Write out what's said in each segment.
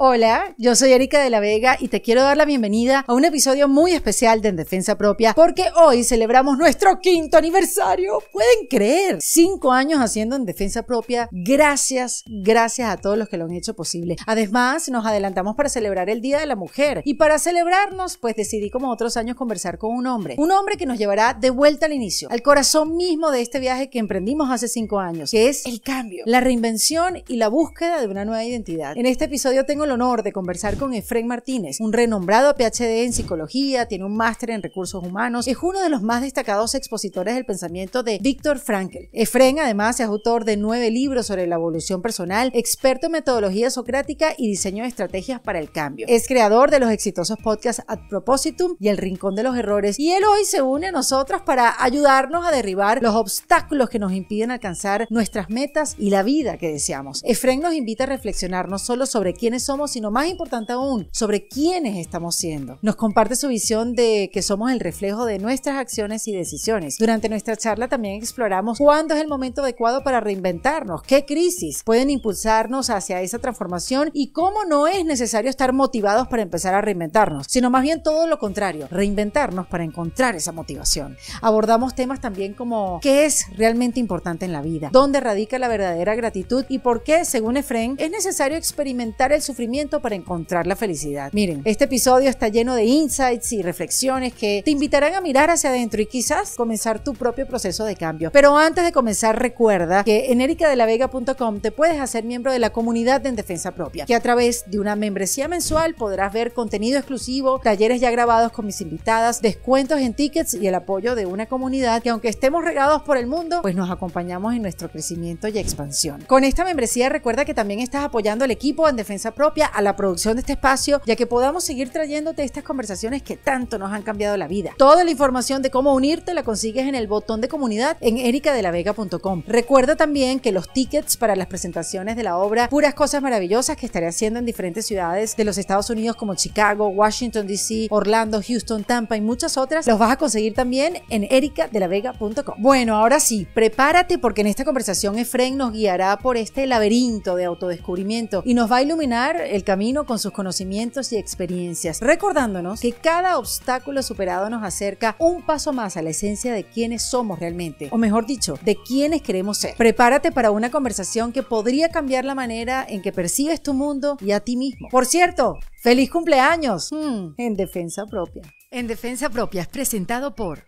Hola, yo soy Erika de la Vega y te quiero dar la bienvenida a un episodio muy especial de En Defensa Propia porque hoy celebramos nuestro quinto aniversario. ¿Pueden creer? Cinco años haciendo En Defensa Propia. Gracias, gracias a todos los que lo han hecho posible. Además, nos adelantamos para celebrar el Día de la Mujer y para celebrarnos, pues decidí como otros años conversar con un hombre. Un hombre que nos llevará de vuelta al inicio, al corazón mismo de este viaje que emprendimos hace cinco años, que es el cambio, la reinvención y la búsqueda de una nueva identidad. En este episodio tengo honor de conversar con Efren Martínez, un renombrado PhD en psicología, tiene un máster en recursos humanos, es uno de los más destacados expositores del pensamiento de Víctor Frankl. Efren además es autor de nueve libros sobre la evolución personal, experto en metodología socrática y diseño de estrategias para el cambio. Es creador de los exitosos podcasts Ad Propositum y El Rincón de los Errores y él hoy se une a nosotros para ayudarnos a derribar los obstáculos que nos impiden alcanzar nuestras metas y la vida que deseamos. Efren nos invita a reflexionar no solo sobre quiénes son sino más importante aún, sobre quiénes estamos siendo. Nos comparte su visión de que somos el reflejo de nuestras acciones y decisiones. Durante nuestra charla también exploramos cuándo es el momento adecuado para reinventarnos, qué crisis pueden impulsarnos hacia esa transformación y cómo no es necesario estar motivados para empezar a reinventarnos, sino más bien todo lo contrario, reinventarnos para encontrar esa motivación. Abordamos temas también como qué es realmente importante en la vida, dónde radica la verdadera gratitud y por qué, según Efren, es necesario experimentar el sufrimiento para encontrar la felicidad. Miren, este episodio está lleno de insights y reflexiones que te invitarán a mirar hacia adentro y quizás comenzar tu propio proceso de cambio. Pero antes de comenzar, recuerda que en ericadelavega.com te puedes hacer miembro de la comunidad de En Defensa Propia, que a través de una membresía mensual podrás ver contenido exclusivo, talleres ya grabados con mis invitadas, descuentos en tickets y el apoyo de una comunidad que aunque estemos regados por el mundo, pues nos acompañamos en nuestro crecimiento y expansión. Con esta membresía recuerda que también estás apoyando al equipo en Defensa Propia a la producción de este espacio, ya que podamos seguir trayéndote estas conversaciones que tanto nos han cambiado la vida. Toda la información de cómo unirte la consigues en el botón de comunidad en ericadelavega.com. Recuerda también que los tickets para las presentaciones de la obra Puras Cosas Maravillosas que estaré haciendo en diferentes ciudades de los Estados Unidos como Chicago, Washington DC, Orlando, Houston, Tampa y muchas otras, los vas a conseguir también en ericadelavega.com. Bueno, ahora sí, prepárate porque en esta conversación Efren nos guiará por este laberinto de autodescubrimiento y nos va a iluminar el camino con sus conocimientos y experiencias, recordándonos que cada obstáculo superado nos acerca un paso más a la esencia de quienes somos realmente, o mejor dicho, de quienes queremos ser. Prepárate para una conversación que podría cambiar la manera en que percibes tu mundo y a ti mismo. Por cierto, feliz cumpleaños hmm. en defensa propia. En defensa propia es presentado por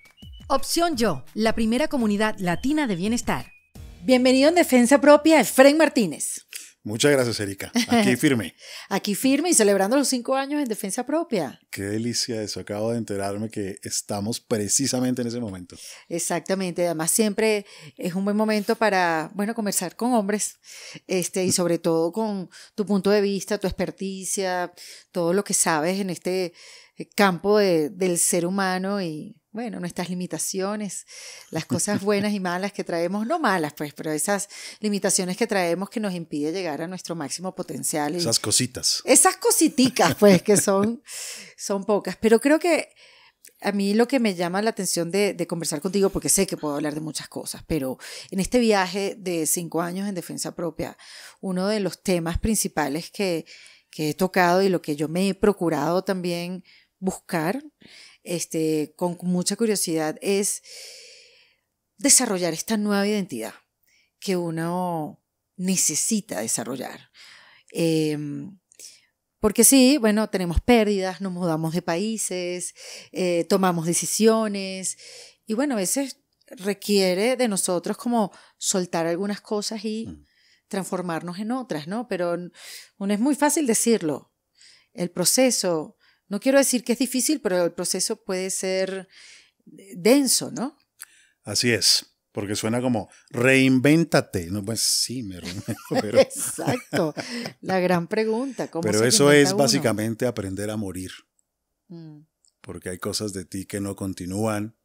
Opción Yo, la primera comunidad latina de bienestar. Bienvenido en Defensa Propia, Fred Martínez. Muchas gracias, Erika. Aquí firme. Aquí firme y celebrando los cinco años en defensa propia. Qué delicia eso. Acabo de enterarme que estamos precisamente en ese momento. Exactamente. Además, siempre es un buen momento para, bueno, conversar con hombres este, y mm. sobre todo con tu punto de vista, tu experticia, todo lo que sabes en este eh, campo del ser humano y bueno, nuestras limitaciones, las cosas buenas y malas que traemos, no malas pues, pero esas limitaciones que traemos que nos impide llegar a nuestro máximo potencial. esas cositas. Esas cositicas pues que son, son pocas, pero creo que a mí lo que me llama la atención de, de, conversar contigo, porque sé que puedo hablar de muchas cosas, pero en este viaje de cinco años en defensa propia, uno de los temas principales que, que he tocado y lo que yo me he procurado también buscar este, con mucha curiosidad, es desarrollar esta nueva identidad que uno necesita desarrollar. Em, porque sí, bueno, tenemos pérdidas, nos mudamos de países, eh, tomamos decisiones y bueno, a veces requiere de nosotros como soltar algunas cosas y mm. transformarnos en otras, ¿no? Pero uno es muy fácil decirlo. El proceso no quiero decir que es difícil, pero el proceso puede ser eh, denso, ¿no? Así es, porque suena como reinvéntate. No, pues sí, pero... Exacto, la gran pregunta. pero eso es básicamente aprender a morir. Mm. Porque hay cosas de ti que no continúan,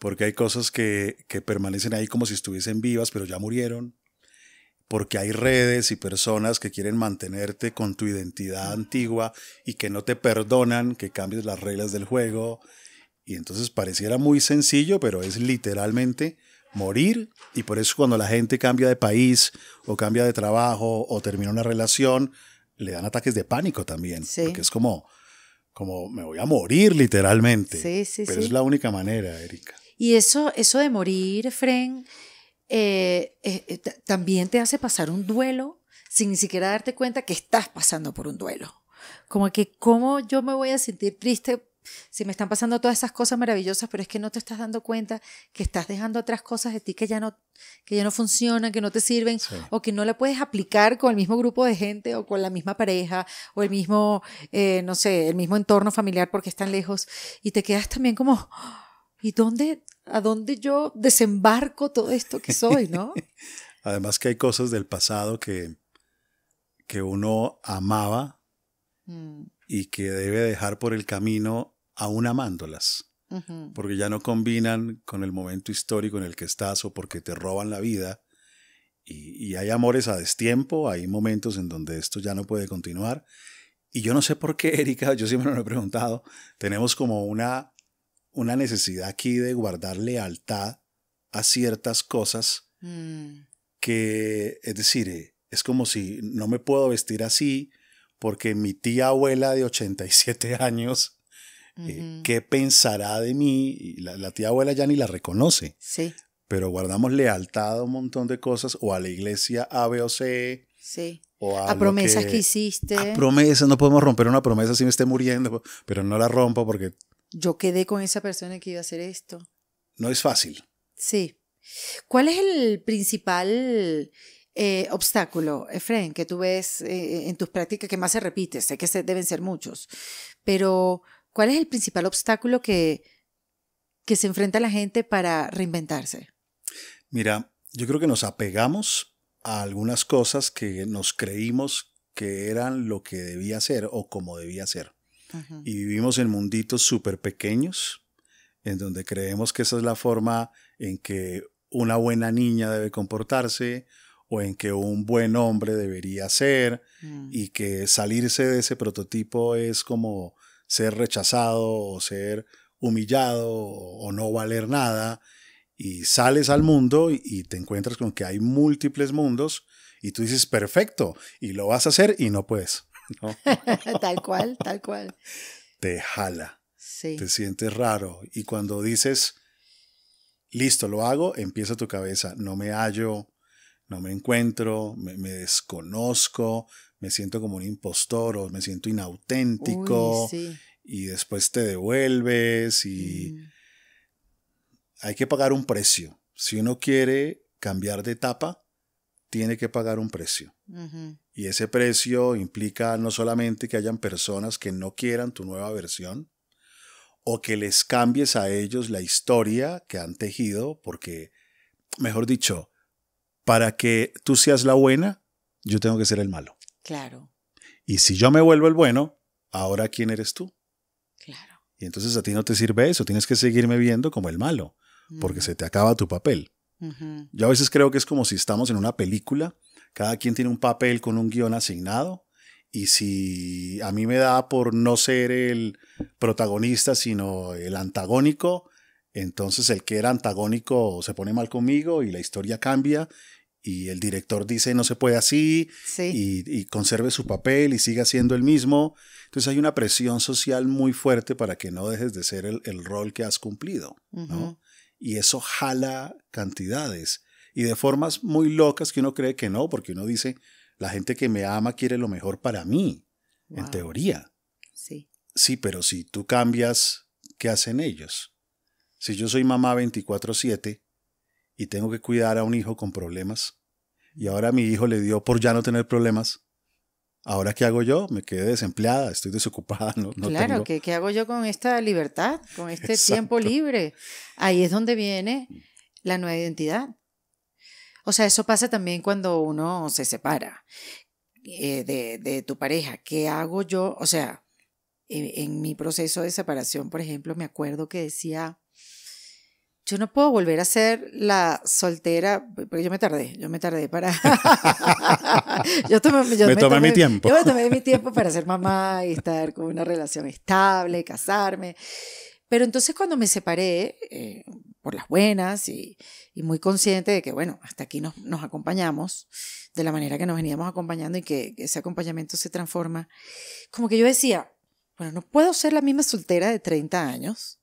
porque hay cosas que, que permanecen ahí como si estuviesen vivas, pero ya murieron porque hay redes y personas que quieren mantenerte con tu identidad antigua y que no te perdonan que cambies las reglas del juego. Y entonces pareciera muy sencillo, pero es literalmente morir. Y por eso cuando la gente cambia de país o cambia de trabajo o termina una relación, le dan ataques de pánico también. Porque es como, como, me voy a morir literalmente. pero es la única manera, Erika. Y eso, eso de morir, Fren, eh, eh, eh, también te hace pasar un duelo sin ni siquiera darte cuenta que estás pasando por un duelo. Como que, ¿cómo yo me voy a sentir triste si me están pasando todas esas cosas maravillosas, pero es que no te estás dando cuenta que estás dejando otras cosas de ti que ya no, que ya no funcionan, que no te sirven, o que no la puedes aplicar con el mismo grupo de gente, o con la misma pareja, o el mismo, no sé, el mismo entorno familiar porque están lejos, y te quedas también como, ¿y dónde, a dónde yo desembarco todo esto que soy, ¿no? Además que hay cosas del pasado que, que uno amaba mm. y que debe dejar por el camino aún amándolas. Porque ya no combinan con el momento histórico en el que estás o porque te roban la vida. Y, y hay amores a destiempo, hay momentos en donde esto ya no puede continuar. Y yo no sé por qué, Erika, yo siempre me lo he preguntado, tenemos como una una necesidad aquí de guardar lealtad a ciertas cosas mm. que, es decir, eh, es como si no me puedo vestir así porque mi tía abuela de 87 años, eh, ¿qué pensará de mí? la, tía abuela ya ni la reconoce. Sí. Pero guardamos lealtad a un montón de cosas, o a la iglesia A, B o C. Sí. O a, promesas que, hiciste. A promesas, no podemos romper una promesa si me esté muriendo, pero no la rompo porque yo quedé con esa persona que iba a hacer esto. No es fácil. Sí. ¿Cuál es el principal eh, obstáculo, Efren, que tú ves eh, en tus prácticas que más se repite? Sé que deben ser muchos, pero ¿cuál es el principal obstáculo que, que se enfrenta la gente para reinventarse? Mira, yo creo que nos apegamos a algunas cosas que nos creímos que eran lo que debía ser o como debía ser y vivimos en munditos súper pequeños, en donde creemos que esa es la forma en que una buena niña debe comportarse o en que un buen hombre debería ser mm. y que salirse de ese prototipo es como ser rechazado o ser humillado o, no valer nada y sales al mundo y, te encuentras con que hay múltiples mundos y tú dices perfecto y lo vas a hacer y no puedes. tal cual, tal cual. Te jala. Te sientes raro. Y cuando dices, listo, lo hago, empieza tu cabeza. No me hallo, no me encuentro, me, desconozco, me siento como un impostor o me siento inauténtico. Y después te devuelves y mm. hay que pagar un precio. Si uno quiere cambiar de etapa, tiene que pagar un precio. Y ese precio implica no solamente que hayan personas que no quieran tu nueva versión, o que les cambies a ellos la historia que han tejido, porque, mejor dicho, para que tú seas la buena, yo tengo que ser el malo. Claro. Y si yo me vuelvo el bueno, ahora ¿quién eres tú? Claro. Y entonces a ti no te sirve eso, tienes que seguirme viendo como el malo, porque se te acaba tu papel. Yo a veces creo que es como si estamos en una película cada quien tiene un papel con un guión asignado. Y si a mí me da por no ser el protagonista, sino el antagónico, entonces el que era antagónico se pone mal conmigo y la historia cambia y el director dice no se puede así y, conserve su papel y siga siendo el mismo. Entonces hay una presión social muy fuerte para que no dejes de ser el, rol que has cumplido. Y eso jala cantidades y de formas muy locas que uno cree que no, porque uno dice, la gente que me ama quiere lo mejor para mí, en teoría. Sí. Sí, pero si tú cambias, ¿qué hacen ellos? Si yo soy mamá 24/7 y tengo que cuidar a un hijo con problemas, y ahora mi hijo le dio por ya no tener problemas, ¿ahora qué hago yo? Me quedé desempleada, estoy desocupada. No, claro, ¿qué, hago yo con esta libertad, con este tiempo libre? Ahí es donde viene mm. la nueva identidad. O sea, eso pasa también cuando uno se separa eh, de, de, tu pareja. ¿Qué hago yo? O sea, e, en, mi proceso de separación, por ejemplo, me acuerdo que decía, yo no puedo volver a ser la soltera, porque yo me tardé, yo me tardé para... yo, tomé, me, tomé, mi tiempo. Yo me tomé mi tiempo para ser mamá y estar con una relación estable, casarme. Pero entonces cuando me separé, eh, por las buenas y, muy consciente de que, bueno, hasta aquí nos, acompañamos de la manera que nos veníamos acompañando y que, ese acompañamiento se transforma. Como que yo decía, bueno, no puedo ser la misma soltera de 30 años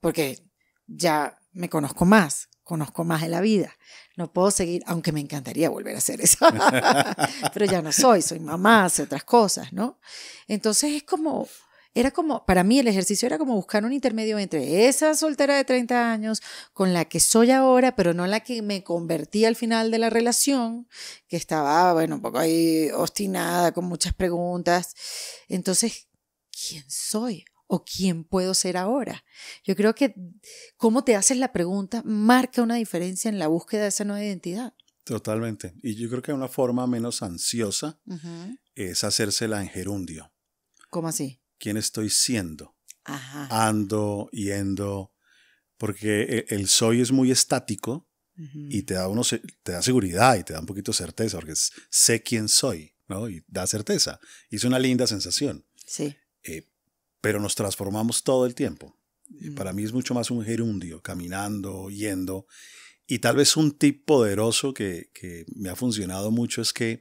porque ya me conozco más, conozco más de la vida. No puedo seguir, aunque me encantaría volver a hacer eso, pero ya no soy, soy mamá, hace otras cosas, ¿no? Entonces es como era como, para mí el ejercicio era como buscar un intermedio entre esa soltera de 30 años con la que soy ahora, pero no la que me convertí al final de la relación, que estaba, bueno, un poco ahí obstinada, con muchas preguntas. Entonces, ¿quién soy? ¿O quién puedo ser ahora? Yo creo que cómo te haces la pregunta marca una diferencia en la búsqueda de esa nueva identidad. Totalmente. Y yo creo que una forma menos ansiosa es hacérsela en gerundio. ¿Cómo así? quién estoy siendo. Ando, yendo, porque e, el soy es muy estático y te da, uno, te da seguridad y te da un poquito certeza, porque sé quién soy, ¿no? Y da certeza. Y es una linda sensación. Sí. Eh, pero nos transformamos todo el tiempo. Y mm. Para mí es mucho más un gerundio, caminando, yendo. Y tal vez un tip poderoso que me ha funcionado mucho es que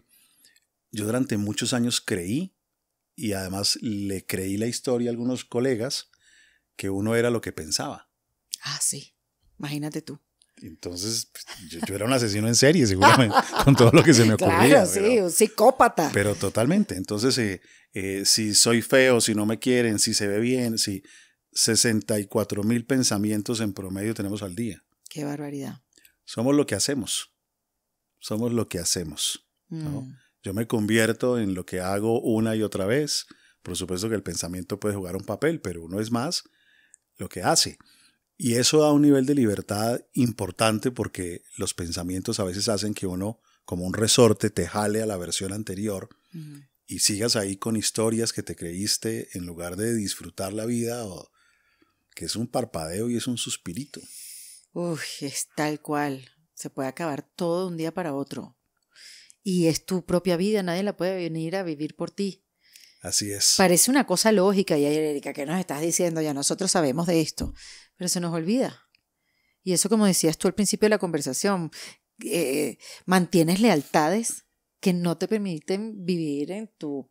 yo durante muchos años creí y además le creí la historia a algunos colegas que uno era lo que pensaba. Ah, sí, imagínate tú. Entonces, pues, yo, era un asesino en serie, seguramente, con todo lo que se me ocurría. Claro, sí, un psicópata. Pero totalmente. Entonces, eh, eh, si soy feo, si no me quieren, si se ve bien, si 64 mil pensamientos en promedio tenemos al día. Qué barbaridad. Somos lo que hacemos. Somos lo que hacemos. ¿no? Mm. Yo me convierto en lo que hago una y otra vez. Por supuesto que el pensamiento puede jugar un papel, pero uno es más lo que hace. Y eso da un nivel de libertad importante porque los pensamientos a veces hacen que uno, como un resorte, te jale a la versión anterior y sigas ahí con historias que te creíste en lugar de disfrutar la vida, o, que es un parpadeo y es un suspirito. Uy, es tal cual. Se puede acabar todo de un día para otro y es tu propia vida, nadie la puede venir a vivir por ti. Así es. Parece una cosa lógica, y Erika, que nos estás diciendo? Ya nosotros sabemos de esto, pero se nos olvida. Y eso, como decías tú al principio de la conversación, eh, mantienes lealtades que no te permiten vivir en tu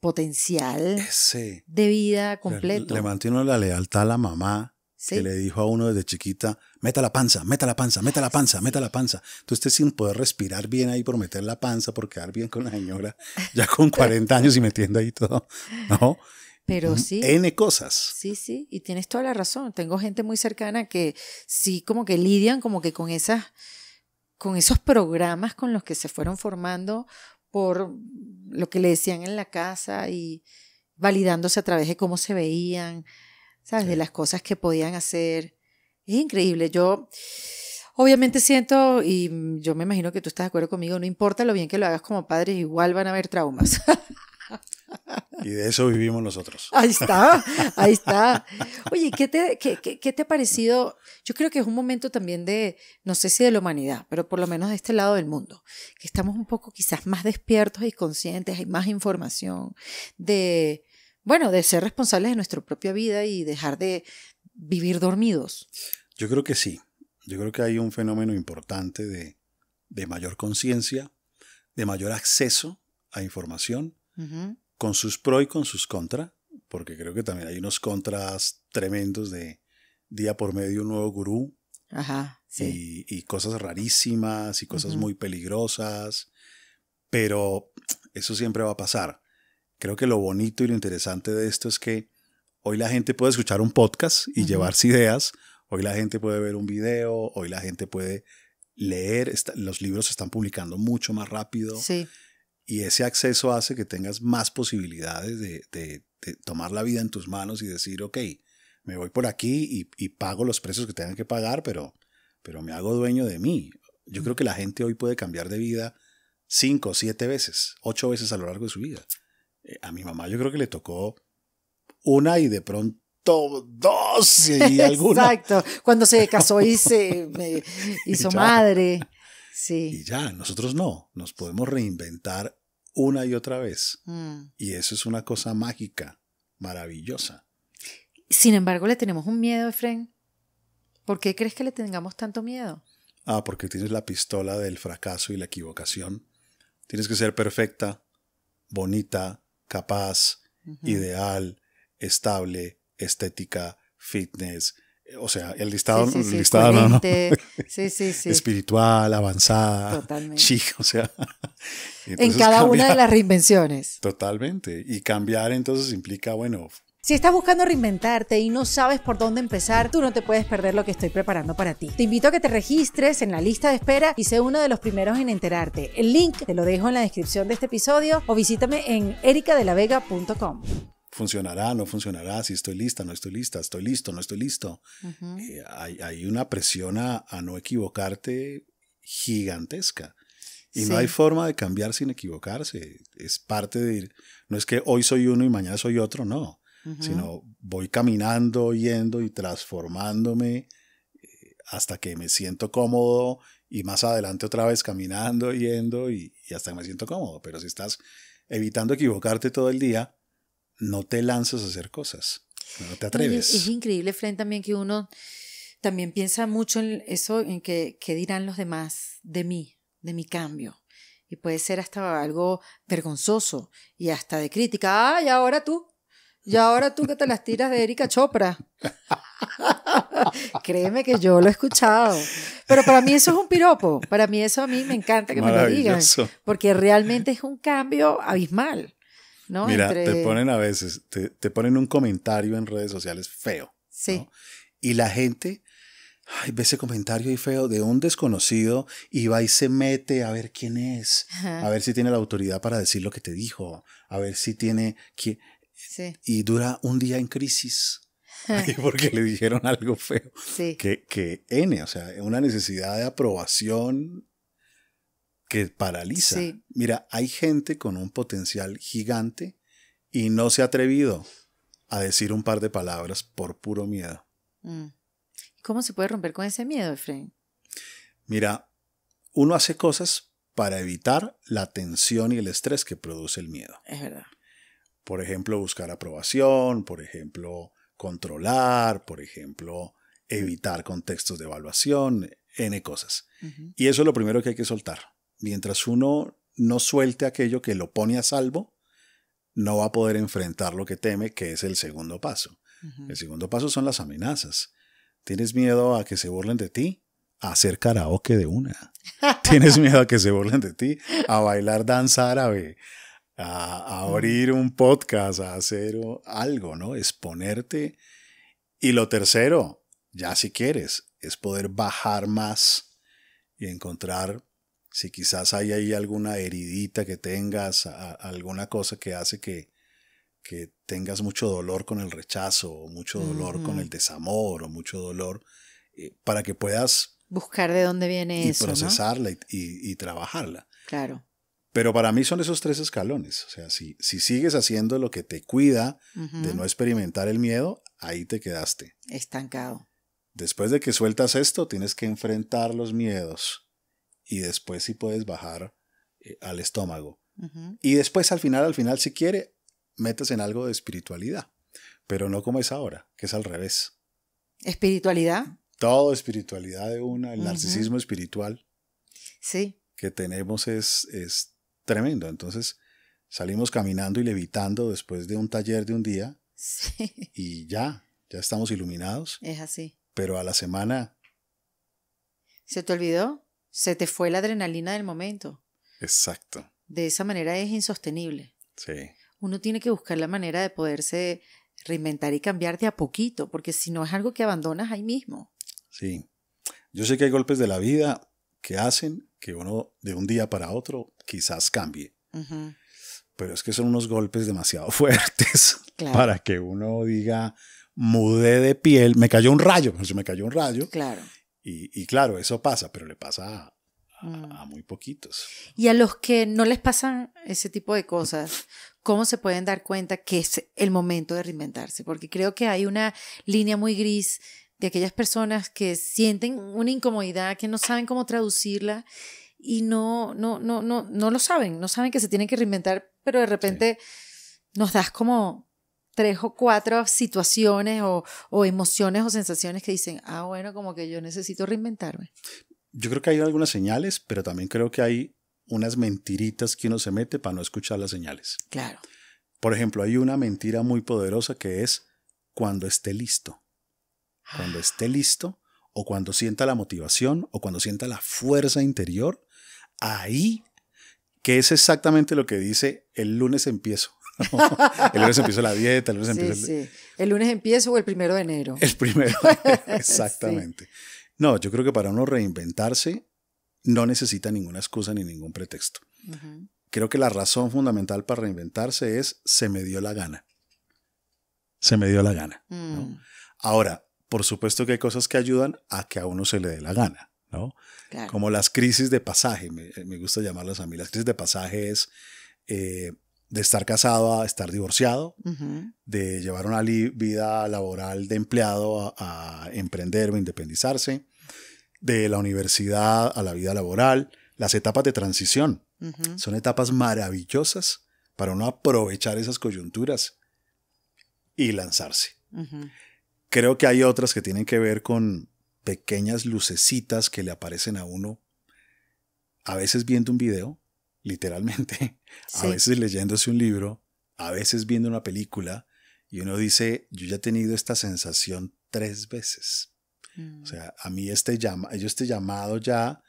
potencial eh, de vida completo. Le, mantienes la lealtad a la mamá, que le dijo a uno desde chiquita, meta la panza, meta la panza, meta la panza, meta la panza. Tú estés sin poder respirar bien ahí por meter la panza, por quedar bien con la señora, ya con 40 años y metiendo ahí todo, ¿no? Pero mm, sí. N cosas. Sí, sí, y tienes toda la razón. Tengo gente muy cercana que sí como que lidian como que con esas con esos programas con los que se fueron formando por lo que le decían en la casa y validándose a través de cómo se veían, ¿sabes? De las cosas que podían hacer. Es increíble. Yo obviamente siento, y mm, yo me imagino que tú estás de acuerdo conmigo, no importa lo bien que lo hagas como padres, igual van a haber traumas. Y de eso vivimos nosotros. Ahí está, ahí está. Oye, ¿qué te, qué, qué te ha parecido? Yo creo que es un momento también de, no sé si de la humanidad, pero por lo menos de este lado del mundo, que estamos un poco quizás más despiertos y conscientes, hay más información de, bueno, de ser responsables de nuestra propia vida y dejar de vivir dormidos. Yo creo que sí. Yo creo que hay un fenómeno importante de, mayor conciencia, de mayor acceso a información, con sus pro y con sus contra, porque creo que también hay unos contras tremendos de día por medio un nuevo gurú. y, cosas rarísimas y cosas muy peligrosas, pero eso siempre va a pasar. Creo que lo bonito y lo interesante de esto es que hoy la gente puede escuchar un podcast y llevarse ideas, hoy la gente puede ver un video, hoy la gente puede leer, los libros se están publicando mucho más rápido. Y ese acceso hace que tengas más posibilidades de, tomar la vida en tus manos y decir, ok, me voy por aquí y, pago los precios que tengan que pagar, pero, pero me hago dueño de mí. Yo creo que la gente hoy puede cambiar de vida cinco, siete veces, ocho veces a lo largo de su vida. Eh, a mi mamá yo creo que le tocó una y de pronto dos y alguna. Exacto, cuando se casó y se eh, hizo madre. Sí. Y ya, nosotros no, nos podemos reinventar una y otra vez. Mm. Y eso es una cosa mágica, maravillosa. Sin embargo, le tenemos un miedo, Efren. ¿Por qué crees que le tengamos tanto miedo? Ah, porque tienes la pistola del fracaso y la equivocación. Tienes que ser perfecta, bonita, capaz, ideal, estable, estética, fitness, eh, o sea, el listado, espiritual, avanzada, chico o sea. en cada una de las reinvenciones. Totalmente. Y cambiar entonces implica, bueno, si estás buscando reinventarte y no sabes por dónde empezar, tú no te puedes perder lo que estoy preparando para ti. Te invito a que te registres en la lista de espera y sé uno de los primeros en enterarte. El link te lo dejo en la descripción de este episodio o visítame en ericadelavega.com. Funcionará, no funcionará, si estoy lista, no estoy lista, estoy listo, no estoy listo. Eh, hay, una presión a, no equivocarte gigantesca. Y no hay forma de cambiar sin equivocarse. Es parte de ir. No es que hoy soy uno y mañana soy otro, no sino voy caminando, yendo y transformándome eh, hasta que me siento cómodo y más adelante otra vez caminando, yendo y, hasta que me siento cómodo. Pero si estás evitando equivocarte todo el día, no te lanzas a hacer cosas, no te atreves. Es, increíble, Fren, también que uno también piensa mucho en eso, en qué dirán los demás de mí, de mi cambio. Y puede ser hasta algo vergonzoso y hasta de crítica. ¡Ay, ahora tú! Y ahora tú que te las tiras de Erika Chopra. Créeme que yo lo he escuchado. Pero para mí eso es un piropo. Para mí eso a mí me encanta que me lo digan. Porque realmente es un cambio abismal. ¿no? Mira, te ponen a veces, te, ponen un comentario en redes sociales feo. Sí. Y la gente, ve ese comentario ahí feo de un desconocido y va y se mete a ver quién es, a ver si tiene la autoridad para decir lo que te dijo, a ver si tiene... Que, y dura un día en crisis. porque le dijeron algo feo. Que, N, o sea, una necesidad de aprobación que paraliza. Mira, hay gente con un potencial gigante y no se ha atrevido a decir un par de palabras por puro miedo. Mm. ¿Cómo se puede romper con ese miedo, Efraín? Mira, uno hace cosas para evitar la tensión y el estrés que produce el miedo. Es verdad. Por ejemplo, buscar aprobación, por ejemplo, controlar, por ejemplo, evitar contextos de evaluación, N cosas. Y eso es lo primero que hay que soltar. Mientras uno no suelte aquello que lo pone a salvo, no va a poder enfrentar lo que teme, que es el segundo paso. El segundo paso son las amenazas. ¿Tienes miedo a que se burlen de ti? A hacer karaoke de una. ¿Tienes miedo a que se burlen de ti? A bailar danza árabe, a, abrir un podcast, a hacer algo, ¿no? Exponerte. Y lo tercero, ya si quieres, es poder bajar más y encontrar si quizás hay ahí alguna heridita que tengas, alguna cosa que hace que, tengas mucho dolor con el rechazo, o mucho dolor con el desamor, o mucho dolor, eh, para que puedas... Buscar de dónde viene eso. Y procesarla y, y, trabajarla. Claro. Pero para mí son esos tres escalones. O sea, si, si sigues haciendo lo que te cuida de no experimentar el miedo, ahí te quedaste. Estancado. Después de que sueltas esto, tienes que enfrentar los miedos. Y después sí puedes bajar eh, al estómago. Y después al final, al final, si quiere, metes en algo de espiritualidad. Pero no como es ahora, que es al revés. ¿Espiritualidad? Todo espiritualidad de una, el narcisismo espiritual. Sí. Que tenemos es tremendo. Entonces salimos caminando y levitando después de un taller de un día sí. y ya, ya estamos iluminados. Es así. Pero a la semana... ¿Se te olvidó? Se te fue la adrenalina del momento. Exacto. De esa manera es insostenible. Sí. Uno tiene que buscar la manera de poderse reinventar y cambiar de a poquito, porque si no es algo que abandonas ahí mismo. Sí. Yo sé que hay golpes de la vida que hacen que uno de un día para otro quizás cambie. Pero es que son unos golpes demasiado fuertes para que uno diga, mudé de piel, me cayó un rayo, pues, me cayó un rayo. Claro. Y, claro, eso pasa, pero le pasa mm. a muy poquitos. Y a los que no les pasan ese tipo de cosas, ¿cómo se pueden dar cuenta que es el momento de reinventarse? Porque creo que hay una línea muy gris de aquellas personas que sienten una incomodidad, que no saben cómo traducirla y no, no, no, no, no lo saben, no saben que se tienen que reinventar, pero de repente nos das como tres o cuatro situaciones o, o, emociones o sensaciones que dicen, ah, bueno, como que yo necesito reinventarme. Yo creo que hay algunas señales, pero también creo que hay unas mentiritas que uno se mete para no escuchar las señales. Claro. Por ejemplo, hay una mentira muy poderosa que es cuando esté listo cuando esté listo o cuando sienta la motivación o cuando sienta la fuerza interior, ahí, que es exactamente lo que dice el lunes empiezo. el lunes empiezo la dieta, el lunes empiezo... El... Sí. el lunes empiezo o el primero de enero. El primero, exactamente. No, yo creo que para uno reinventarse no necesita ninguna excusa ni ningún pretexto. Creo que la razón fundamental para reinventarse es se me dio la gana. Se me dio la gana. Mm. Ahora, por supuesto que hay cosas que ayudan a que a uno se le dé la gana, ¿no? Como las crisis de pasaje, eh, me, gusta llamarlas a mí. Las crisis de pasaje es eh, de estar casado a estar divorciado, de llevar una vida laboral de empleado a, emprender o independizarse, de la universidad a la vida laboral, las etapas de transición. Son etapas maravillosas para uno aprovechar esas coyunturas y lanzarse. Creo que hay otras que tienen que ver con pequeñas lucecitas que le aparecen a uno, a veces viendo un video, literalmente, a veces leyéndose un libro, a veces viendo una película, y uno dice, yo ya he tenido esta sensación tres veces. O sea, a mí este, llama, yo este llamado ya,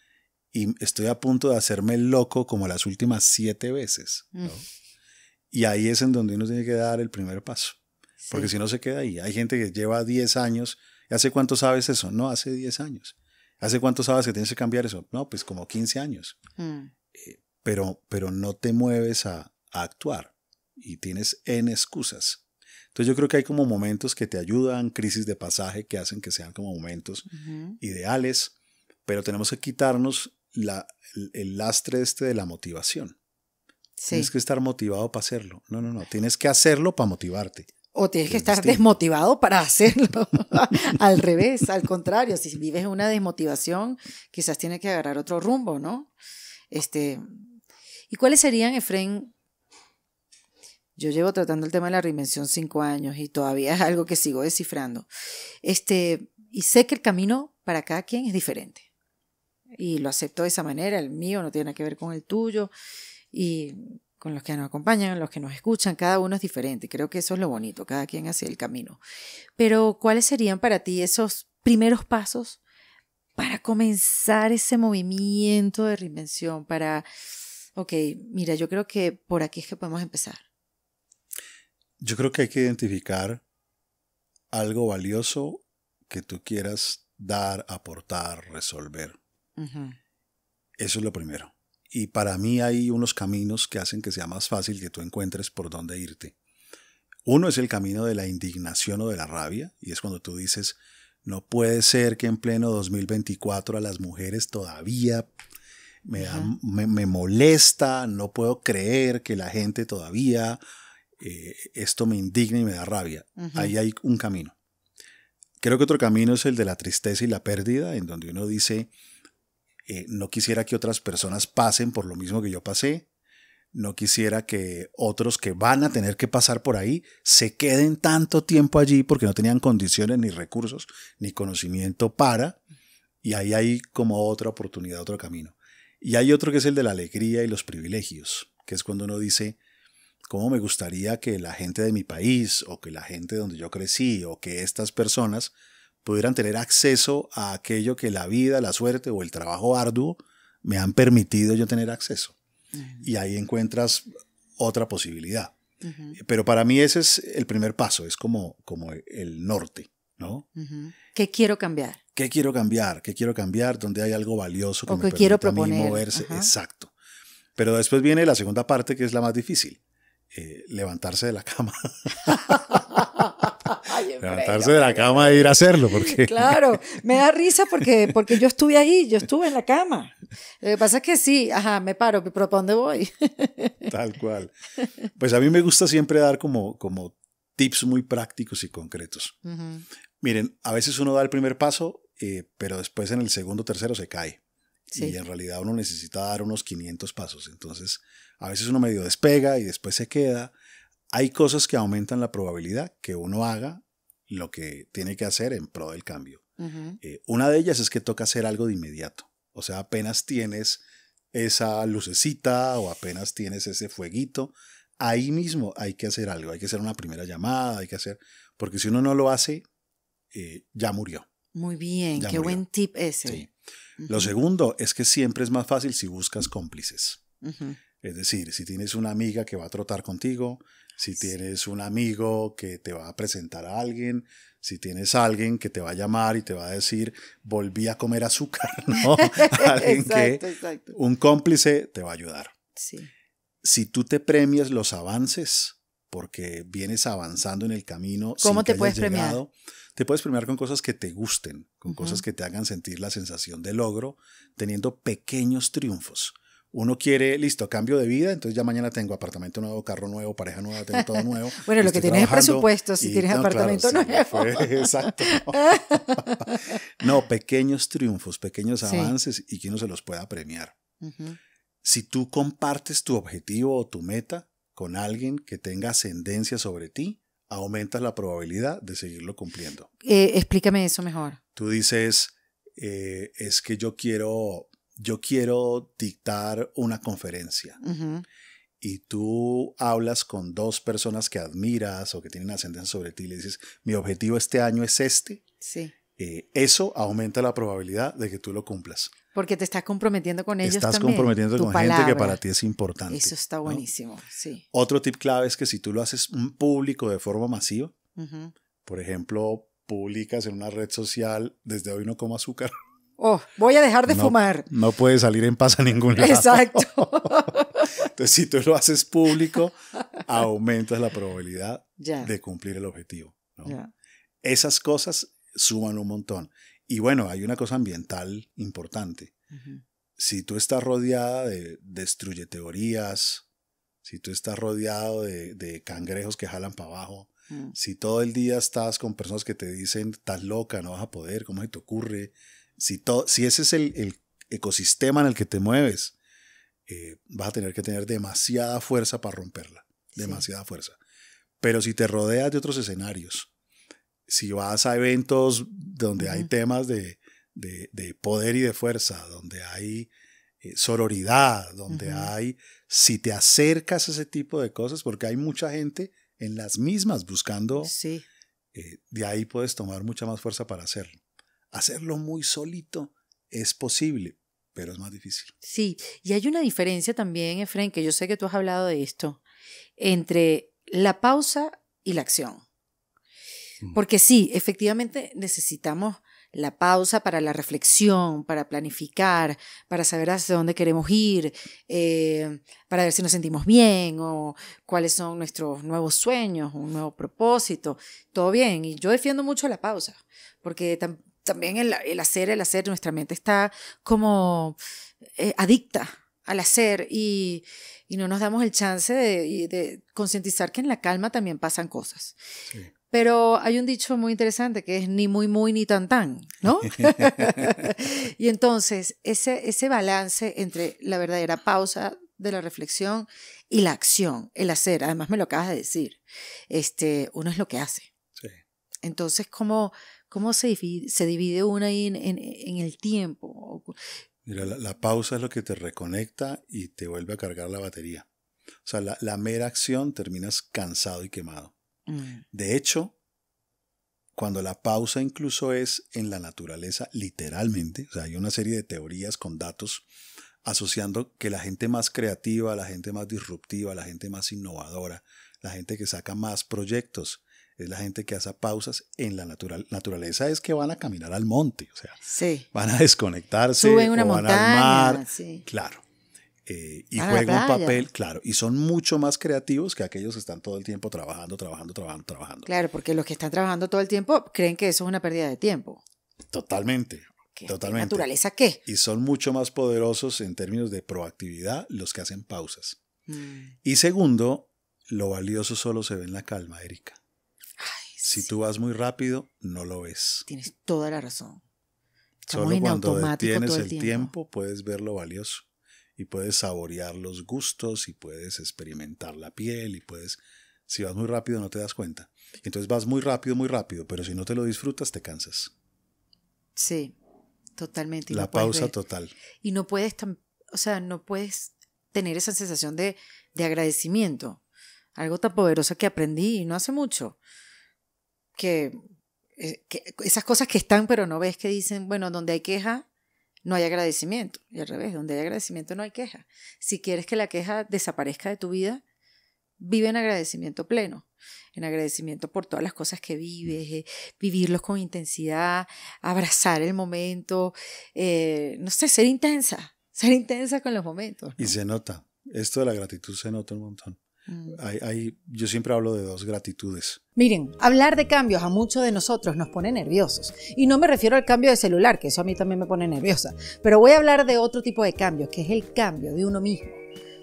y estoy a punto de hacerme loco como las últimas siete veces. Mm. Y ahí es en donde uno tiene que dar el primer paso. Porque si no se queda ahí. Hay gente que lleva 10 años. ¿Hace cuánto sabes eso? No, hace 10 años. ¿Hace cuánto sabes que tienes que cambiar eso? No, pues como 15 años. Mm. Eh, pero, pero no te mueves a, actuar y tienes N excusas. Entonces yo creo que hay como momentos que te ayudan, crisis de pasaje que hacen que sean como momentos ideales, pero tenemos que quitarnos el, lastre este de la motivación. Tienes que estar motivado para hacerlo. No, no, no. Tienes que hacerlo para motivarte. O tienes que estar desmotivado para hacerlo. al revés, al contrario, si vives una desmotivación, quizás tienes que agarrar otro rumbo, ¿no? Este, ¿Y cuáles serían, Efren? Yo llevo tratando el tema de la reinvención cinco años y todavía es algo que sigo descifrando. Este, y sé que el camino para cada quien es diferente. Y lo acepto de esa manera, el mío no tiene que ver con el tuyo. Y con los que nos acompañan, los que nos escuchan, cada uno es diferente. Creo que eso es lo bonito, cada quien hace el camino. Pero, ¿cuáles serían para ti esos primeros pasos para comenzar ese movimiento de reinvención? Para, ok, mira, yo creo que por aquí es que podemos empezar. Yo creo que hay que identificar algo valioso que tú quieras dar, aportar, resolver. Eso es lo primero. Y para mí hay unos caminos que hacen que sea más fácil que tú encuentres por dónde irte. Uno es el camino de la indignación o de la rabia, y es cuando tú dices, no puede ser que en pleno 2024 a las mujeres todavía me, me, molesta, no puedo creer que la gente todavía eh, esto me indigna y me da rabia. Ahí hay un camino. Creo que otro camino es el de la tristeza y la pérdida, en donde uno dice, eh, no quisiera que otras personas pasen por lo mismo que yo pasé. No quisiera que otros que van a tener que pasar por ahí se queden tanto tiempo allí porque no tenían condiciones ni recursos ni conocimiento para. Y ahí hay como otra oportunidad, otro camino. Y hay otro que es el de la alegría y los privilegios, que es cuando uno dice, ¿cómo me gustaría que la gente de mi país o que la gente donde yo crecí o que estas personas pudieran tener acceso a aquello que la vida, la suerte o el trabajo arduo me han permitido yo tener acceso. Y ahí encuentras otra posibilidad. Pero para mí ese es el primer paso, es como, como el norte, ¿no? ¿Qué quiero cambiar? ¿Qué quiero cambiar? ¿Qué quiero cambiar? ¿Dónde hay algo valioso que me quiero proponer. moverse? Exacto. Pero después viene la segunda parte que es la más difícil, eh, levantarse de la cama. Levantarse de la cama e ir a hacerlo. Porque... Claro, me da risa porque, porque yo estuve ahí, yo estuve en la cama. Lo que pasa es que sí, ajá, me paro, pero ¿a dónde voy? Tal cual. Pues a mí me gusta siempre dar como, como tips muy prácticos y concretos. Miren, a veces uno da el primer paso, eh, pero después en el segundo tercero se cae. Y en realidad uno necesita dar unos 500 pasos. Entonces, a veces uno medio despega y después se queda hay cosas que aumentan la probabilidad que uno haga lo que tiene que hacer en pro del cambio. Eh, una de ellas es que toca hacer algo de inmediato. O sea, apenas tienes esa lucecita o apenas tienes ese fueguito, ahí mismo hay que hacer algo, hay que hacer una primera llamada, hay que hacer, porque si uno no lo hace, eh, ya murió. Muy bien, qué buen tip ese. Lo segundo es que siempre es más fácil si buscas cómplices. Es decir, si tienes una amiga que va a trotar contigo, si tienes un amigo que te va a presentar a alguien, si tienes alguien que te va a llamar y te va a decir, volví a comer azúcar, ¿no? exacto. un cómplice te va a ayudar. Sí. Si tú te premias los avances, porque vienes avanzando en el camino. ¿Cómo te puedes premiar? Te puedes premiar con cosas que te gusten, con cosas que te hagan sentir la sensación de logro, teniendo pequeños triunfos uno quiere, listo, cambio de vida, entonces ya mañana tengo apartamento nuevo, carro nuevo, pareja nueva, tengo todo nuevo. bueno, lo que tienes es presupuesto si tienes apartamento nuevo. exacto. no, pequeños triunfos, pequeños avances y que uno se los pueda premiar. Si tú compartes tu objetivo o tu meta con alguien que tenga ascendencia sobre ti, aumentas la probabilidad de seguirlo cumpliendo. Eh, explícame eso mejor. Tú dices, eh, es que yo quiero yo quiero dictar una conferencia y tú hablas con dos personas que admiras o que tienen ascendencia sobre ti y le dices, mi objetivo este año es este, eh, eso aumenta la probabilidad de que tú lo cumplas. Porque te estás comprometiendo con ellos. Estás comprometiendo con gente que para ti es importante. Eso está buenísimo, sí. Otro tip clave es que si tú lo haces un público de forma masiva, por ejemplo, publicas en una red social, desde hoy no como azúcar. Oh, voy a dejar de fumar. No puede salir en paz a ningún lado. Exacto. Entonces, si tú lo haces público, aumentas la probabilidad de cumplir el objetivo. Esas cosas suman un montón. Y bueno, hay una cosa ambiental importante. Si tú estás rodeada de destruye teorías, si tú estás rodeado de, cangrejos que jalan para abajo, mm. si todo el día estás con personas que te dicen, estás loca, no vas a poder, ¿cómo se te ocurre? Si, ese es el, ecosistema en el que te mueves, eh, vas a tener que tener demasiada fuerza para romperla, demasiada fuerza. Pero si te rodeas de otros escenarios, si vas a eventos donde hay temas de, poder y de fuerza, donde hay eh, sororidad, donde hay, si te acercas a ese tipo de cosas, porque hay mucha gente en las mismas buscando, sí. Eh, de ahí puedes tomar mucha más fuerza para hacerlo. Hacerlo muy solito es posible, pero es más difícil. Sí, y hay una diferencia también, Efren, que yo sé que tú has hablado de esto, entre la pausa y la acción. Mm. Porque sí, efectivamente necesitamos la pausa para la reflexión, para planificar, para saber hacia dónde queremos ir, eh, para ver si nos sentimos bien o cuáles son nuestros nuevos sueños, un nuevo propósito. Todo bien. Y yo defiendo mucho la pausa, porque también el, hacer, el hacer, nuestra mente está como eh, adicta al hacer y, no nos damos el chance de, de concientizar que en la calma también pasan cosas. Pero hay un dicho muy interesante que es ni muy, muy, ni tan, tan, ¿no? y entonces, ese, ese balance entre la verdadera pausa de la reflexión y la acción, el hacer, además me lo acabas de decir, este, uno es lo que hace. Entonces, como ¿Cómo se divide, se divide una ahí en, el tiempo? la, pausa es lo que te reconecta y te vuelve a cargar la batería. O sea, la, mera acción terminas cansado y quemado. Mm. De hecho, cuando la pausa incluso es en la naturaleza, literalmente, hay una serie de teorías con datos asociando que la gente más creativa, la gente más disruptiva, la gente más innovadora, la gente que saca más proyectos, es la gente que hace pausas en la naturaleza, es que van a caminar al monte, o sea, sí. van a desconectarse, una o van al mar, claro. Eh, y juega un papel, claro, y son mucho más creativos que aquellos que están todo el tiempo trabajando, trabajando, trabajando, trabajando. Claro, porque los que están trabajando todo el tiempo creen que eso es una pérdida de tiempo. Totalmente, totalmente. ¿Naturaleza qué? Y son mucho más poderosos en términos de proactividad los que hacen pausas. Mm. Y segundo, lo valioso solo se ve en la calma, Erika. Si tú vas muy rápido, no lo ves. Tienes toda la razón. Estamos cuando tienes el, tiempo. puedes ver lo valioso y puedes saborear los gustos y puedes experimentar la piel y puedes... Si vas muy rápido no te das cuenta. Entonces vas muy rápido, muy rápido, pero si no te lo disfrutas te cansas. Sí, totalmente. la pausa total. Y no puedes, o sea, no puedes tener esa sensación de, de agradecimiento. Algo tan poderoso que aprendí y no hace mucho. Eh, que, esas cosas que están pero no ves que dicen, bueno, donde hay queja no hay agradecimiento. Y al revés, donde hay agradecimiento no hay queja. Si quieres que la queja desaparezca de tu vida, vive en agradecimiento pleno, en agradecimiento por todas las cosas que vives, eh, vivirlos con intensidad, abrazar el momento, eh, no sé, ser intensa, ser intensa con los momentos. Y se nota, esto de la gratitud se nota un montón. Mm. yo siempre hablo de dos gratitudes. Miren, hablar de cambios a muchos de nosotros nos pone nerviosos. Y no me refiero al cambio de celular, que eso a mí también me pone nerviosa. Pero voy a hablar de otro tipo de cambios, que es el cambio de uno mismo.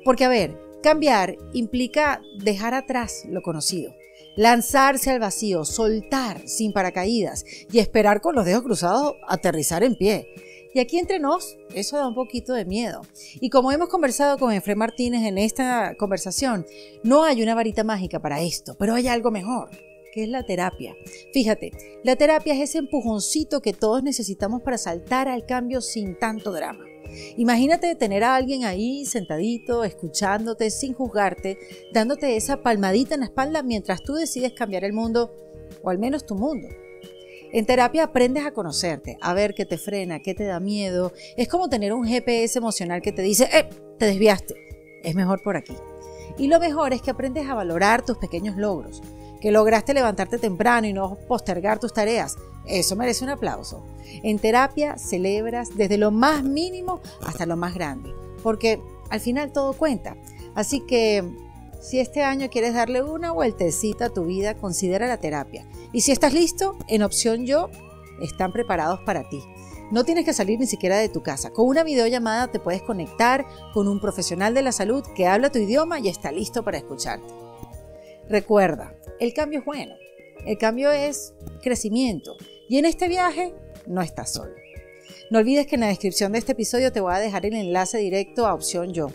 Porque, a ver, cambiar implica dejar atrás lo conocido. Lanzarse al vacío, soltar sin paracaídas y esperar con los dedos cruzados aterrizar en pie. Y aquí entre nos, eso da un poquito de miedo. Y como hemos conversado con Jeffrey Martínez en esta conversación, no hay una varita mágica para esto, pero hay algo mejor que es la terapia. Fíjate, la terapia es ese empujoncito que todos necesitamos para saltar al cambio sin tanto drama. Imagínate tener a alguien ahí sentadito, escuchándote, sin juzgarte, dándote esa palmadita en la espalda mientras tú decides cambiar el mundo, o al menos tu mundo. En terapia aprendes a conocerte, a ver qué te frena, qué te da miedo. Es como tener un GPS emocional que te dice, eh, te desviaste, es mejor por aquí. Y lo mejor es que aprendes a valorar tus pequeños logros, que lograste levantarte temprano y no postergar tus tareas. Eso merece un aplauso. En terapia celebras desde lo más mínimo hasta lo más grande, porque al final todo cuenta. Así que si este año quieres darle una vueltecita a tu vida, considera la terapia. Y si estás listo, en opción yo, están preparados para ti. No tienes que salir ni siquiera de tu casa. Con una videollamada te puedes conectar con un profesional de la salud que habla tu idioma y está listo para escucharte. Recuerda, el cambio es bueno. El cambio es crecimiento. Y en este viaje no estás solo. No olvides que en la descripción de este episodio te voy a dejar el enlace directo a Opción Yo.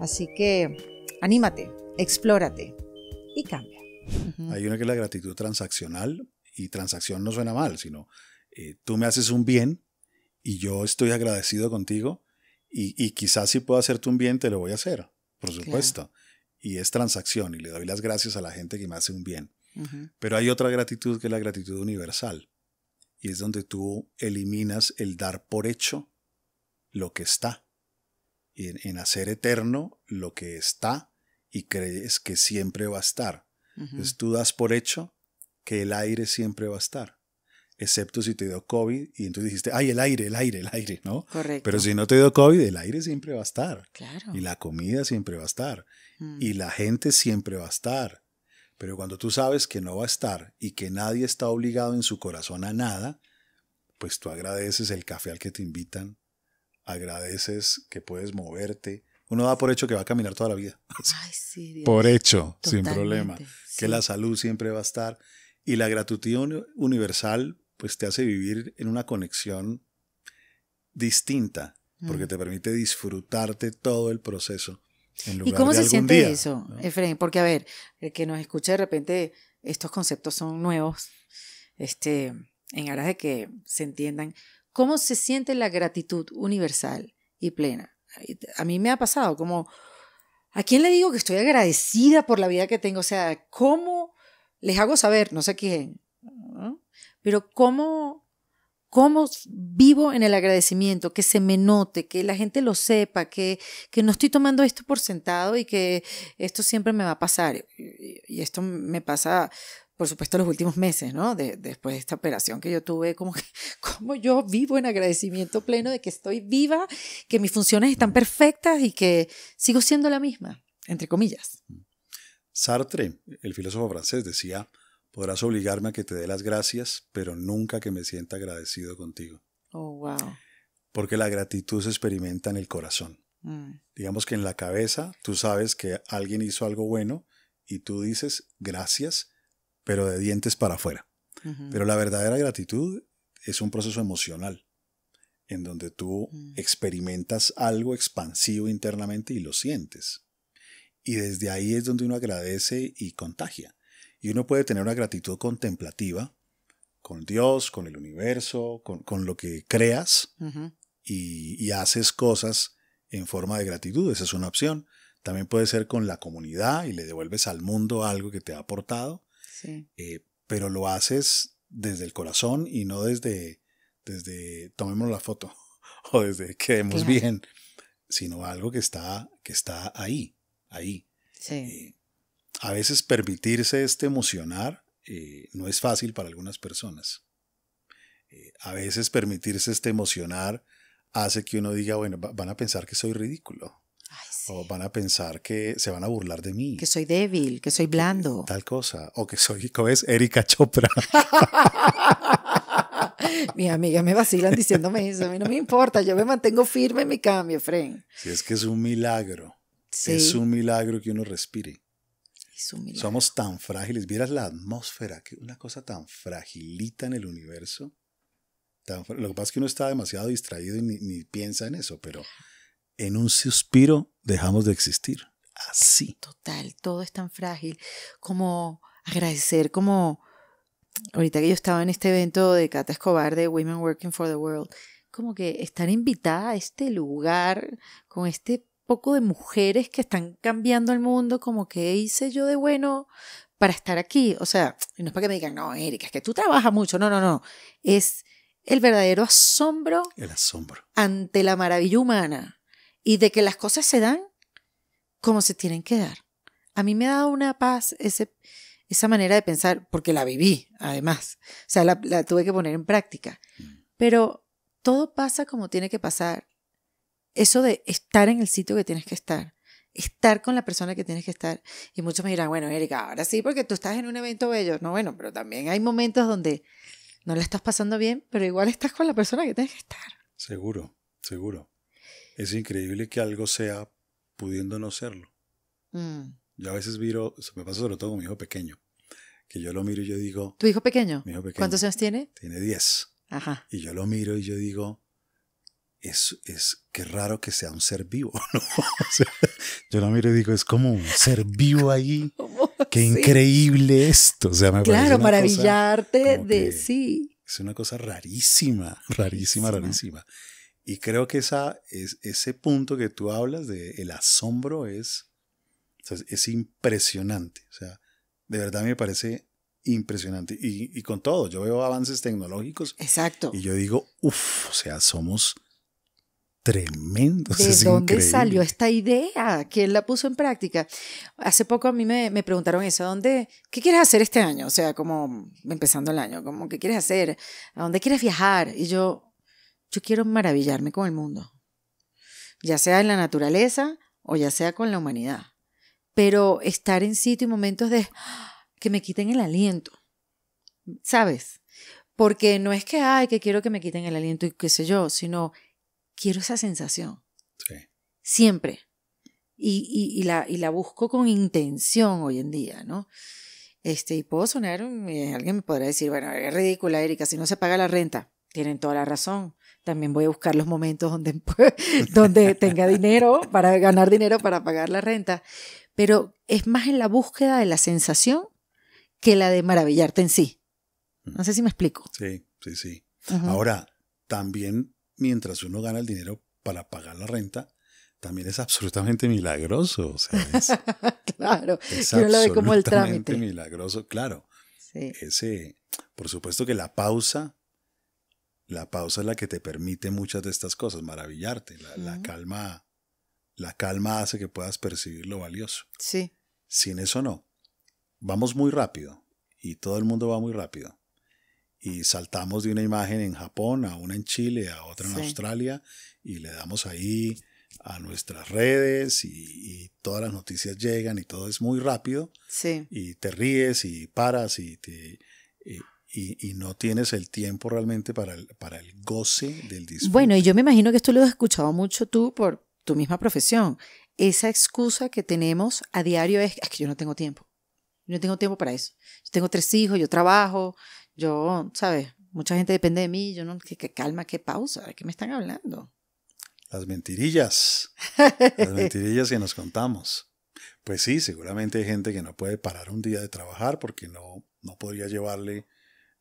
Así que anímate, explórate y cambia. Hay una que es la gratitud transaccional y transacción no suena mal, sino eh, tú me haces un bien y yo estoy agradecido contigo y, quizás si puedo hacerte un bien te lo voy a hacer, por supuesto. Y es transacción y le doy las gracias a la gente que me hace un bien. Pero hay otra gratitud que es la gratitud universal y es donde tú eliminas el dar por hecho lo que está, en hacer eterno lo que está y crees que siempre va a estar. Entonces tú das por hecho que el aire siempre va a estar, excepto si te dio COVID y entonces dijiste, ay, el aire, el aire, el aire, ¿no? Correcto. Pero si no te dio COVID, el aire siempre va a estar. Claro. Y la comida siempre va a estar. Mm. Y la gente siempre va a estar. Pero cuando tú sabes que no va a estar y que nadie está obligado en su corazón a nada, pues tú agradeces el café al que te invitan, agradeces que puedes moverte, uno da por hecho que va a caminar toda la vida. Por hecho, sin problema. Que la salud siempre va a estar. Y la gratitud universal, pues te hace vivir en una conexión distinta, porque mm. te permite disfrutarte todo el proceso. ¿Y cómo se siente eso, Efraín? Porque, a ver, el que nos escucha de repente, estos conceptos son nuevos, este, en aras de que se entiendan. ¿Cómo se siente la gratitud universal y plena? a mí me ha pasado, como, ¿a quién le digo que estoy agradecida por la vida que tengo? O sea, ¿cómo les hago saber? No sé quién, pero ¿cómo, ¿cómo vivo en el agradecimiento? Que se me note, que la gente lo sepa, que, que no estoy tomando esto por sentado y que esto siempre me va a pasar. Y esto me pasa por supuesto, los últimos meses, ¿no? después de esta operación que yo tuve, como, como yo vivo en agradecimiento pleno de que estoy viva, que mis funciones están perfectas y que sigo siendo la misma, entre comillas. Sartre, el filósofo francés, decía, podrás obligarme a que te dé las gracias, pero nunca que me sienta agradecido contigo. Oh, wow. Porque la gratitud se experimenta en el corazón. Mm. Digamos que en la cabeza tú sabes que alguien hizo algo bueno y tú dices gracias, pero de dientes para afuera. Pero la verdadera gratitud es un proceso emocional en donde tú mm. experimentas algo expansivo internamente y lo sientes. Y desde ahí es donde uno agradece y contagia. Y uno puede tener una gratitud contemplativa con Dios, con el universo, con, lo que creas y, y, haces cosas en forma de gratitud. Esa es una opción. También puede ser con la comunidad y le devuelves al mundo algo que te ha aportado. Eh, pero lo haces desde el corazón y no desde, desde la foto o desde quedemos bien, sino algo que está, que está ahí, ahí. Eh, a veces permitirse este emocionar eh, no es fácil para algunas personas. a veces permitirse este emocionar hace que uno diga, bueno, van a pensar que soy ridículo. O van a pensar que se van a burlar de mí. Que soy débil, que soy blando. Tal cosa. O que soy, como es Erika Chopra. Mi amiga me vacilan diciéndome eso. A mí no me importa. Yo me mantengo firme en mi cambio, Fren. Si es que es un milagro. Sí. Es un milagro que uno respire. Es un milagro. Somos tan frágiles. Vieras la atmósfera, que una cosa tan fragilita en el universo. lo que pasa es que uno está demasiado distraído y ni piensa en eso, pero en un suspiro dejamos de existir. Así. Total, todo es tan frágil. Como agradecer, como ahorita que yo estaba en este evento de Cata Escobar de Women Working for the World, como que estar invitada a este lugar con este poco de mujeres que están cambiando el mundo, como que hice yo de bueno para estar aquí. O sea, no es para que me digan, no, Erika, es que tú trabajas mucho. No, no, no. Es el verdadero asombro. El asombro. Ante la maravilla humana y de que las cosas se dan como se tienen que dar. A mí me ha dado una paz ese, esa manera de pensar, porque la viví, además. O sea, la, la tuve que poner en práctica. Pero todo pasa como tiene que pasar. Eso de estar en el sitio que tienes que estar, estar con la persona que tienes que estar. Y muchos me dirán, bueno, Erika, ahora sí, porque tú estás en un evento bello. No, bueno, pero también hay momentos donde no la estás pasando bien, pero igual estás con la persona que tienes que estar. Seguro, seguro. Es increíble que algo sea pudiendo no serlo. Mm. Yo a veces miro, se me pasa sobre todo con mi hijo pequeño, que yo lo miro y yo digo... ¿Tu hijo pequeño? Mi hijo pequeño. ¿Cuántos años tiene? Tiene 10. Ajá. Y yo lo miro y yo digo, es, es que raro que sea un ser vivo, yo lo miro y digo, es como un ser vivo ahí. Qué increíble esto. O claro, maravillarte de sí. Es una cosa rarísima, rarísima. rarísima. Y creo que esa, es, ese punto que tú hablas de el asombro es, es, impresionante. O sea, de verdad me parece impresionante. Y, y, con todo, yo veo avances tecnológicos. Exacto. Y yo digo, uff, o sea, somos tremendos. ¿De dónde salió esta idea? ¿Quién la puso en práctica? Hace poco a mí me, me, preguntaron eso, ¿dónde, ¿qué quieres hacer este año? O sea, como empezando el año, como, ¿qué quieres hacer? ¿A dónde quieres viajar? Y yo, yo quiero maravillarme con el mundo, ya sea en la naturaleza o ya sea con la humanidad. Pero estar en sitio y momentos de ¡ah! que me quiten el aliento, ¿sabes? Porque no es que, ay, que quiero que me quiten el aliento y qué sé yo, sino quiero esa sensación. Siempre. Y, la, y la busco con intención hoy en día, ¿no? Este, y puedo sonar, eh, alguien me podrá decir, bueno, es ridícula, Erika, si no se paga la renta. Tienen toda la razón también voy a buscar los momentos donde, donde tenga dinero para ganar dinero para pagar la renta, pero es más en la búsqueda de la sensación que la de maravillarte en sí. No sé si me explico. Sí, sí, sí. Ahora, también mientras uno gana el dinero para pagar la renta, también es absolutamente milagroso. claro, es lo como el trámite. milagroso, claro. Ese, por supuesto que la pausa la pausa es la que te permite muchas de estas cosas, maravillarte. La, calma, la calma hace que puedas percibir lo valioso. Sí. Sin eso no. Vamos muy rápido y todo el mundo va muy rápido. Y saltamos de una imagen en Japón a una en Chile, a otra en Australia y le damos ahí a nuestras redes y, todas las noticias llegan y todo es muy rápido. Sí. Y te ríes y paras y te y, no tienes el tiempo realmente para el, para el goce del disfrute. Bueno, y yo me imagino que esto lo has escuchado mucho tú por tu misma profesión. Esa excusa que tenemos a diario es, que yo no tengo tiempo. Yo no tengo tiempo para eso. Yo tengo tres hijos, yo trabajo, yo, ¿sabes? Mucha gente depende de mí. Yo no, qué calma, qué pausa, ¿de qué me están hablando? Las mentirillas. las mentirillas que nos contamos. Pues sí, seguramente hay gente que no puede parar un día de trabajar porque no, no podría llevarle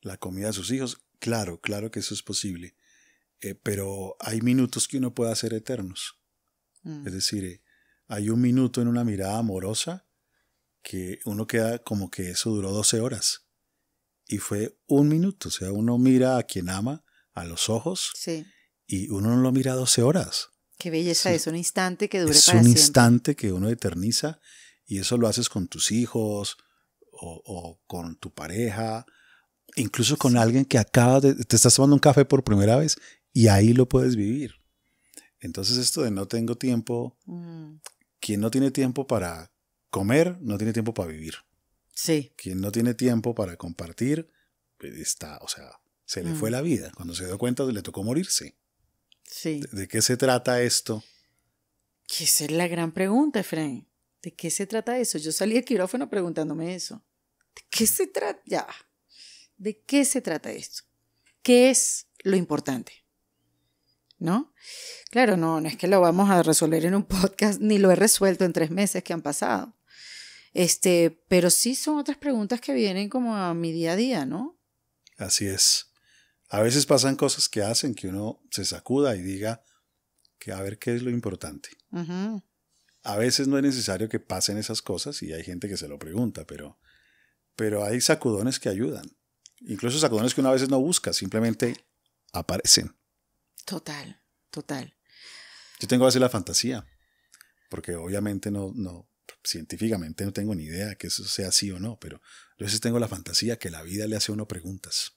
la comida de sus hijos. Claro, claro que eso es posible. Eh, pero hay minutos que uno puede hacer eternos. Mm. Es decir, eh, hay un minuto en una mirada amorosa que uno queda como que eso duró 12 horas. Y fue un minuto. O sea, uno mira a quien ama a los ojos y uno no lo mira 12 horas. Qué belleza, es un instante que dura para siempre. Es un instante que uno eterniza y eso lo haces con tus hijos o con tu pareja incluso con alguien que acaba de, te estás tomando un café por primera vez y ahí lo puedes vivir. Entonces esto de no tengo tiempo, mm. quien no tiene tiempo para comer, no tiene tiempo para vivir. Sí. Quien no tiene tiempo para compartir, pues, está, o sea, se le fue mm. la vida. Cuando se dio cuenta, le tocó morirse. Sí. ¿De, qué se trata esto? esa es la gran pregunta, Efraín. ¿De qué se trata eso? Yo salí de quirófano preguntándome eso. ¿De qué se trata? Ya. ¿De qué se trata esto? ¿Qué es lo importante? ¿No? Claro, no, no es que lo vamos a resolver en un podcast, ni lo he resuelto en tres meses que han pasado. Este, pero sí son otras preguntas que vienen como a mi día a día, ¿no? Así es. A veces pasan cosas que hacen que uno se sacuda y diga que a ver qué es lo importante. A veces no es necesario que pasen esas cosas y hay gente que se lo pregunta, pero, pero hay sacudones que ayudan. Incluso sacudones que una vez no busca, simplemente aparecen. Total, total. Yo tengo a veces la fantasía, porque obviamente no, no, científicamente no tengo ni idea que eso sea así o no, pero a veces tengo la fantasía que la vida le hace a uno preguntas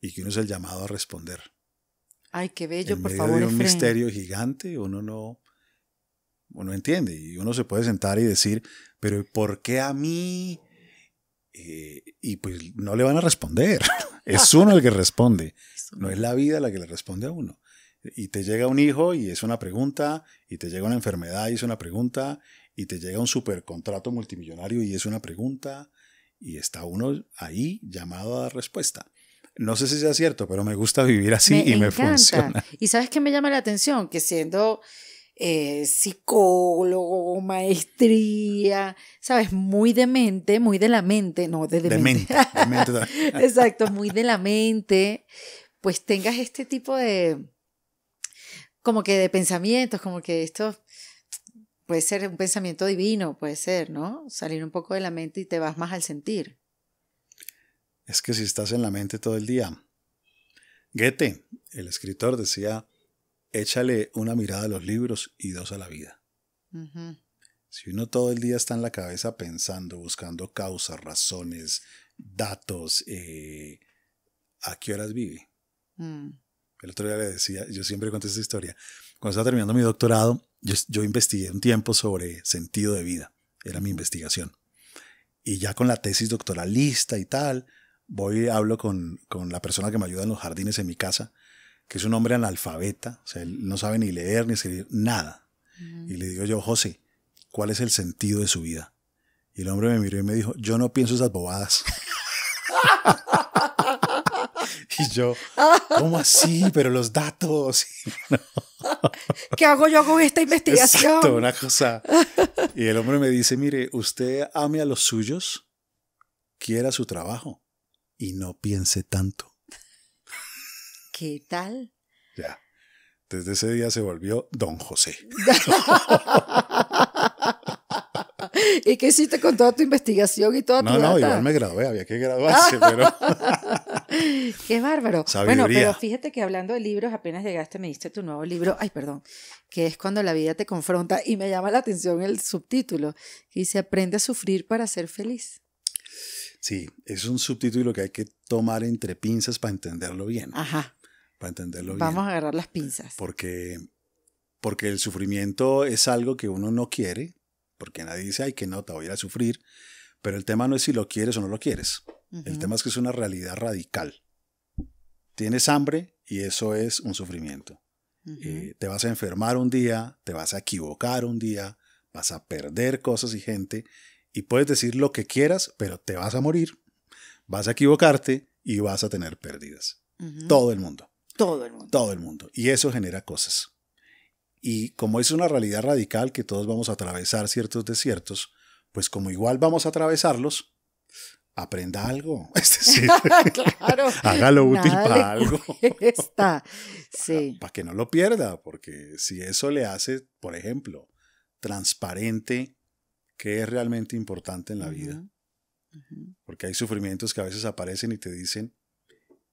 y que uno es el llamado a responder. Ay, qué bello, por favor. un misterio gigante, uno no, uno entiende y uno se puede sentar y decir, pero ¿por qué a mí? Eh, y pues no le van a responder. es uno el que responde. No es la vida la que le responde a uno. Y te llega un hijo y es una pregunta, y te llega una enfermedad y es una pregunta, y te llega un supercontrato multimillonario y es una pregunta, y está uno ahí llamado a dar respuesta. No sé si sea cierto, pero me gusta vivir así y me funciona. Y sabes qué me llama la atención, que siendo eh, psicólogo, maestría, ¿sabes? Muy de mente, muy de la mente, no, de, de, mente. mente. Exacto, muy de la mente, pues tengas este tipo de, como que de pensamientos, como que esto puede ser un pensamiento divino, puede ser, ¿no? Salir un poco de la mente y te vas más al sentir. Es que si estás en la mente todo el día. Goethe, el escritor, decía, échale una mirada a los libros y dos a la vida. Si uno todo el día está en la cabeza pensando, buscando causas, razones, datos, eh, ¿a qué horas vive? Mm. El otro día le decía, yo siempre cuento esta historia, cuando estaba terminando mi doctorado, yo, investigué un tiempo sobre sentido de vida, era mi investigación. Y ya con la tesis doctoral y tal, voy y hablo con, con la persona que me ayuda en los jardines en mi casa que es un hombre analfabeta, o sea, él no sabe ni leer ni escribir nada. Y le digo yo, José, ¿cuál es el sentido de su vida? Y el hombre me miró y me dijo, yo no pienso esas bobadas. y yo, ¿cómo así? Pero los datos. ¿Qué hago yo con esta investigación? Y el hombre me dice, mire, usted ame a los suyos, quiera su trabajo y no piense tanto. ¿Qué tal? Ya. Desde ese día se volvió Don José. ¿Y qué hiciste con toda tu investigación y toda no, tu No, no, igual me gradué, había que graduarse, pero... qué bárbaro. Bueno, pero fíjate que hablando de libros, apenas llegaste, me diste tu nuevo libro, ay, perdón, que es Cuando la vida te confronta, y me llama la atención el subtítulo, que dice, aprende a sufrir para ser feliz. Sí, es un subtítulo que hay que tomar entre pinzas para entenderlo bien. Ajá entenderlo Vamos a agarrar las pinzas. Porque, porque el sufrimiento es algo que uno no quiere, porque nadie dice, ay, que no, te voy a ir a sufrir. Pero el tema no es si lo quieres o no lo quieres. El tema es que es una realidad radical. Tienes hambre y eso es un sufrimiento. Eh, te vas a enfermar un día, te vas a equivocar un día, vas a perder cosas y gente y puedes decir lo que quieras, pero te vas a morir, vas a equivocarte y vas a tener pérdidas. Todo el mundo. Todo el mundo. Todo el mundo. Y eso genera cosas. Y como es una realidad radical que todos vamos a atravesar ciertos desiertos, pues como igual vamos a atravesarlos, aprenda algo. Es claro, hágalo útil para algo. Está. Sí. Para que no lo pierda, porque si eso le hace, por ejemplo, transparente qué es realmente importante en la vida. Porque hay sufrimientos que a veces aparecen y te dicen,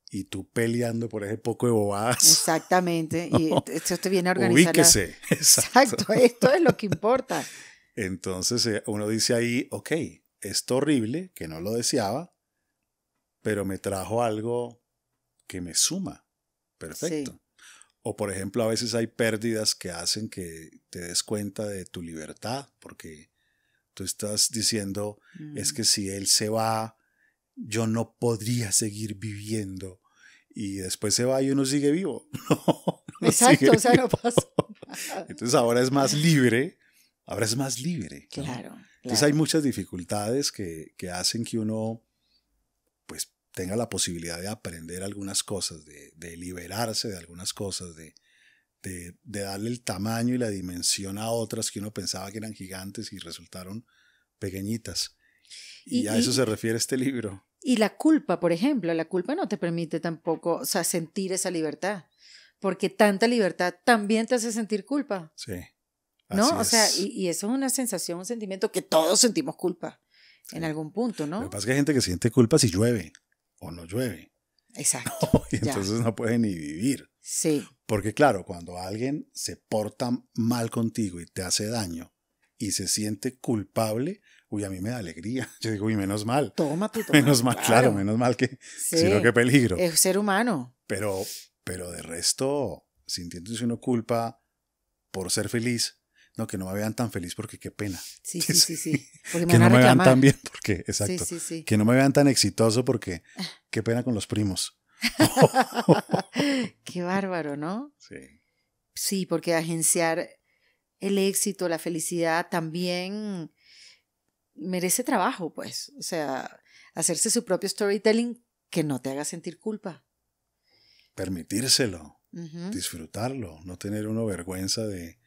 y tú peleando por ese poco de bobadas. Exactamente. Y esto te viene a Ubíquese. Exacto. Esto es lo que importa. Entonces eh, uno dice ahí, ok, esto horrible, que no lo deseaba, pero me trajo algo que me suma. Perfecto. O por ejemplo, a veces hay pérdidas que hacen que te des cuenta de tu libertad, porque tú estás diciendo, es mm. que si él se va, yo no podría seguir viviendo. Y después se va y uno sigue vivo. Exacto, o sea, no pasa. Entonces ahora es más libre, ahora es más libre. Claro. Entonces hay muchas dificultades que, hacen que uno pues tenga la posibilidad de aprender algunas cosas, de, liberarse de algunas cosas, de, darle el tamaño y la dimensión a otras que uno pensaba que eran gigantes y resultaron pequeñitas. Y, a eso se refiere este libro. Y la culpa, por ejemplo, la culpa no te permite tampoco o sea, sentir esa libertad, porque tanta libertad también te hace sentir culpa. Sí. ¿No? O sea, y, eso es una sensación, un sentimiento que todos sentimos culpa en algún punto, ¿no? Lo que pasa es que hay gente que siente culpa si llueve o no llueve. Exacto. y entonces no puede ni vivir. Sí. Porque claro, cuando alguien se porta mal contigo y te hace daño y se siente culpable, uy, a mí me da alegría. Yo digo, uy, menos mal. Toma tu Menos mal, claro. menos mal que, sino que peligro. Es ser humano. Pero, pero de resto, sintiéndose uno culpa por ser feliz, no, que no me vean tan feliz porque qué pena. Sí, sí, sí, sí. que no me vean tan bien porque, exacto. Sí, sí, que no me vean tan exitoso porque qué pena con los primos. qué bárbaro, ¿no? Sí. Sí, porque agenciar el éxito, la felicidad también merece trabajo, pues. O sea, hacerse su propio storytelling que no te haga sentir culpa. Permitírselo, disfrutarlo, no tener una vergüenza de,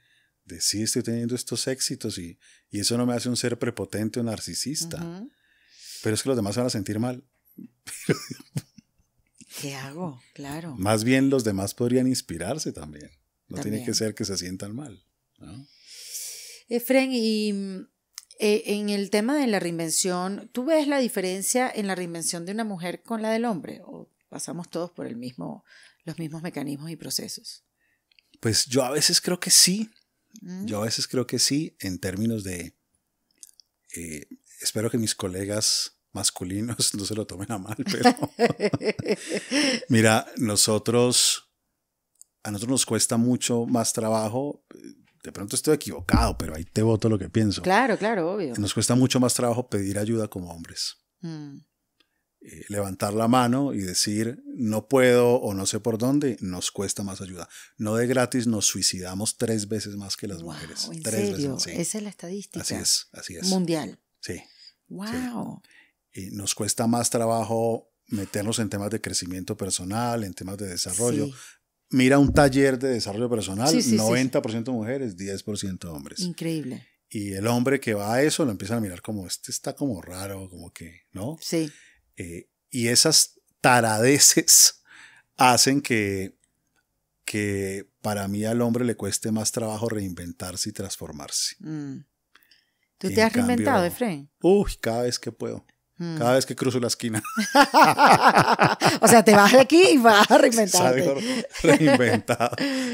de sí estoy teniendo estos éxitos y, eso no me hace un ser prepotente o narcisista. Pero es que los demás van a sentir mal. ¿Qué hago? Claro. Más bien los demás podrían inspirarse también. No tiene que ser que se sientan mal. ¿no? Efren, y mm, eh, en el tema de la reinvención, ¿tú ves la diferencia en la reinvención de una mujer con la del hombre? ¿O pasamos todos por el mismo, los mismos mecanismos y procesos? Pues yo a veces creo que sí. Mm. Yo a veces creo que sí, en términos de. Eh, espero que mis colegas masculinos no se lo tomen a mal, pero. Mira, nosotros. A nosotros nos cuesta mucho más trabajo eh, de pronto estoy equivocado, pero ahí te voto lo que pienso. Claro, claro, obvio. Nos cuesta mucho más trabajo pedir ayuda como hombres. Mm. Eh, levantar la mano y decir no puedo o no sé por dónde, nos cuesta más ayuda. No de gratis nos suicidamos tres veces más que las mujeres. tres veces. Esa es la estadística. Así es, así es. Mundial. Sí. Wow. Y nos cuesta más trabajo meternos en temas de crecimiento personal, en temas de desarrollo, mira un taller de desarrollo personal, 90% mujeres, 10% hombres. Increíble. Y el hombre que va a eso lo empiezan a mirar como, este está como raro, como que, ¿no? Sí. Eh, y esas taradeces hacen que, que para mí al hombre le cueste más trabajo reinventarse y transformarse. Mm. ¿Tú te has reinventado, Efraín? Uy, cada vez que puedo. Cada vez que cruzo la esquina. o sea, te vas de aquí y vas a reinventarte. reinventado.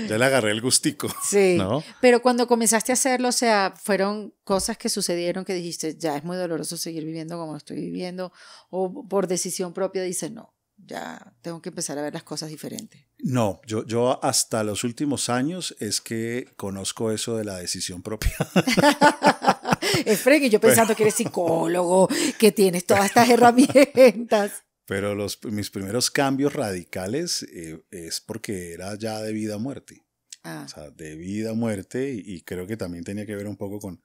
Ya le agarré el gustico. Sí. ¿no? Pero cuando comenzaste a hacerlo, o sea, fueron cosas que sucedieron que dijiste, ya es muy doloroso seguir viviendo como estoy viviendo, o por decisión propia dices, no, ya tengo que empezar a ver las cosas diferentes. No, yo, yo hasta los últimos años es que conozco eso de la decisión propia. Es y yo pensando que eres psicólogo, que tienes todas estas herramientas. Pero los, mis primeros cambios radicales eh, es porque era ya de vida a muerte. Ah. O sea, de vida a muerte y, creo que también tenía que ver un poco con,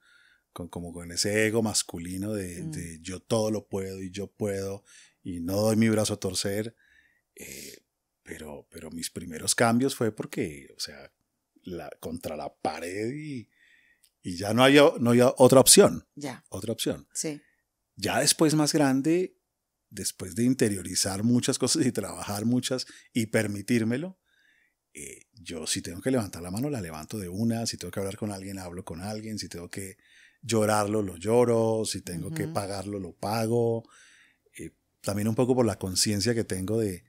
como con ese ego masculino mm. de, yo todo lo puedo y yo puedo y no doy mi brazo a torcer. Eh, pero, pero mis primeros cambios fue porque, o sea, la, contra la pared y, y ya no hay no otra opción. Ya. Otra opción. Sí. Ya después más grande, después de interiorizar muchas cosas y trabajar muchas y permitírmelo, eh, yo si tengo que levantar la mano, la levanto de una, si tengo que hablar con alguien, hablo con alguien, si tengo que llorarlo, lo lloro, si tengo que pagarlo, lo pago. Eh, también un poco por la conciencia que tengo de,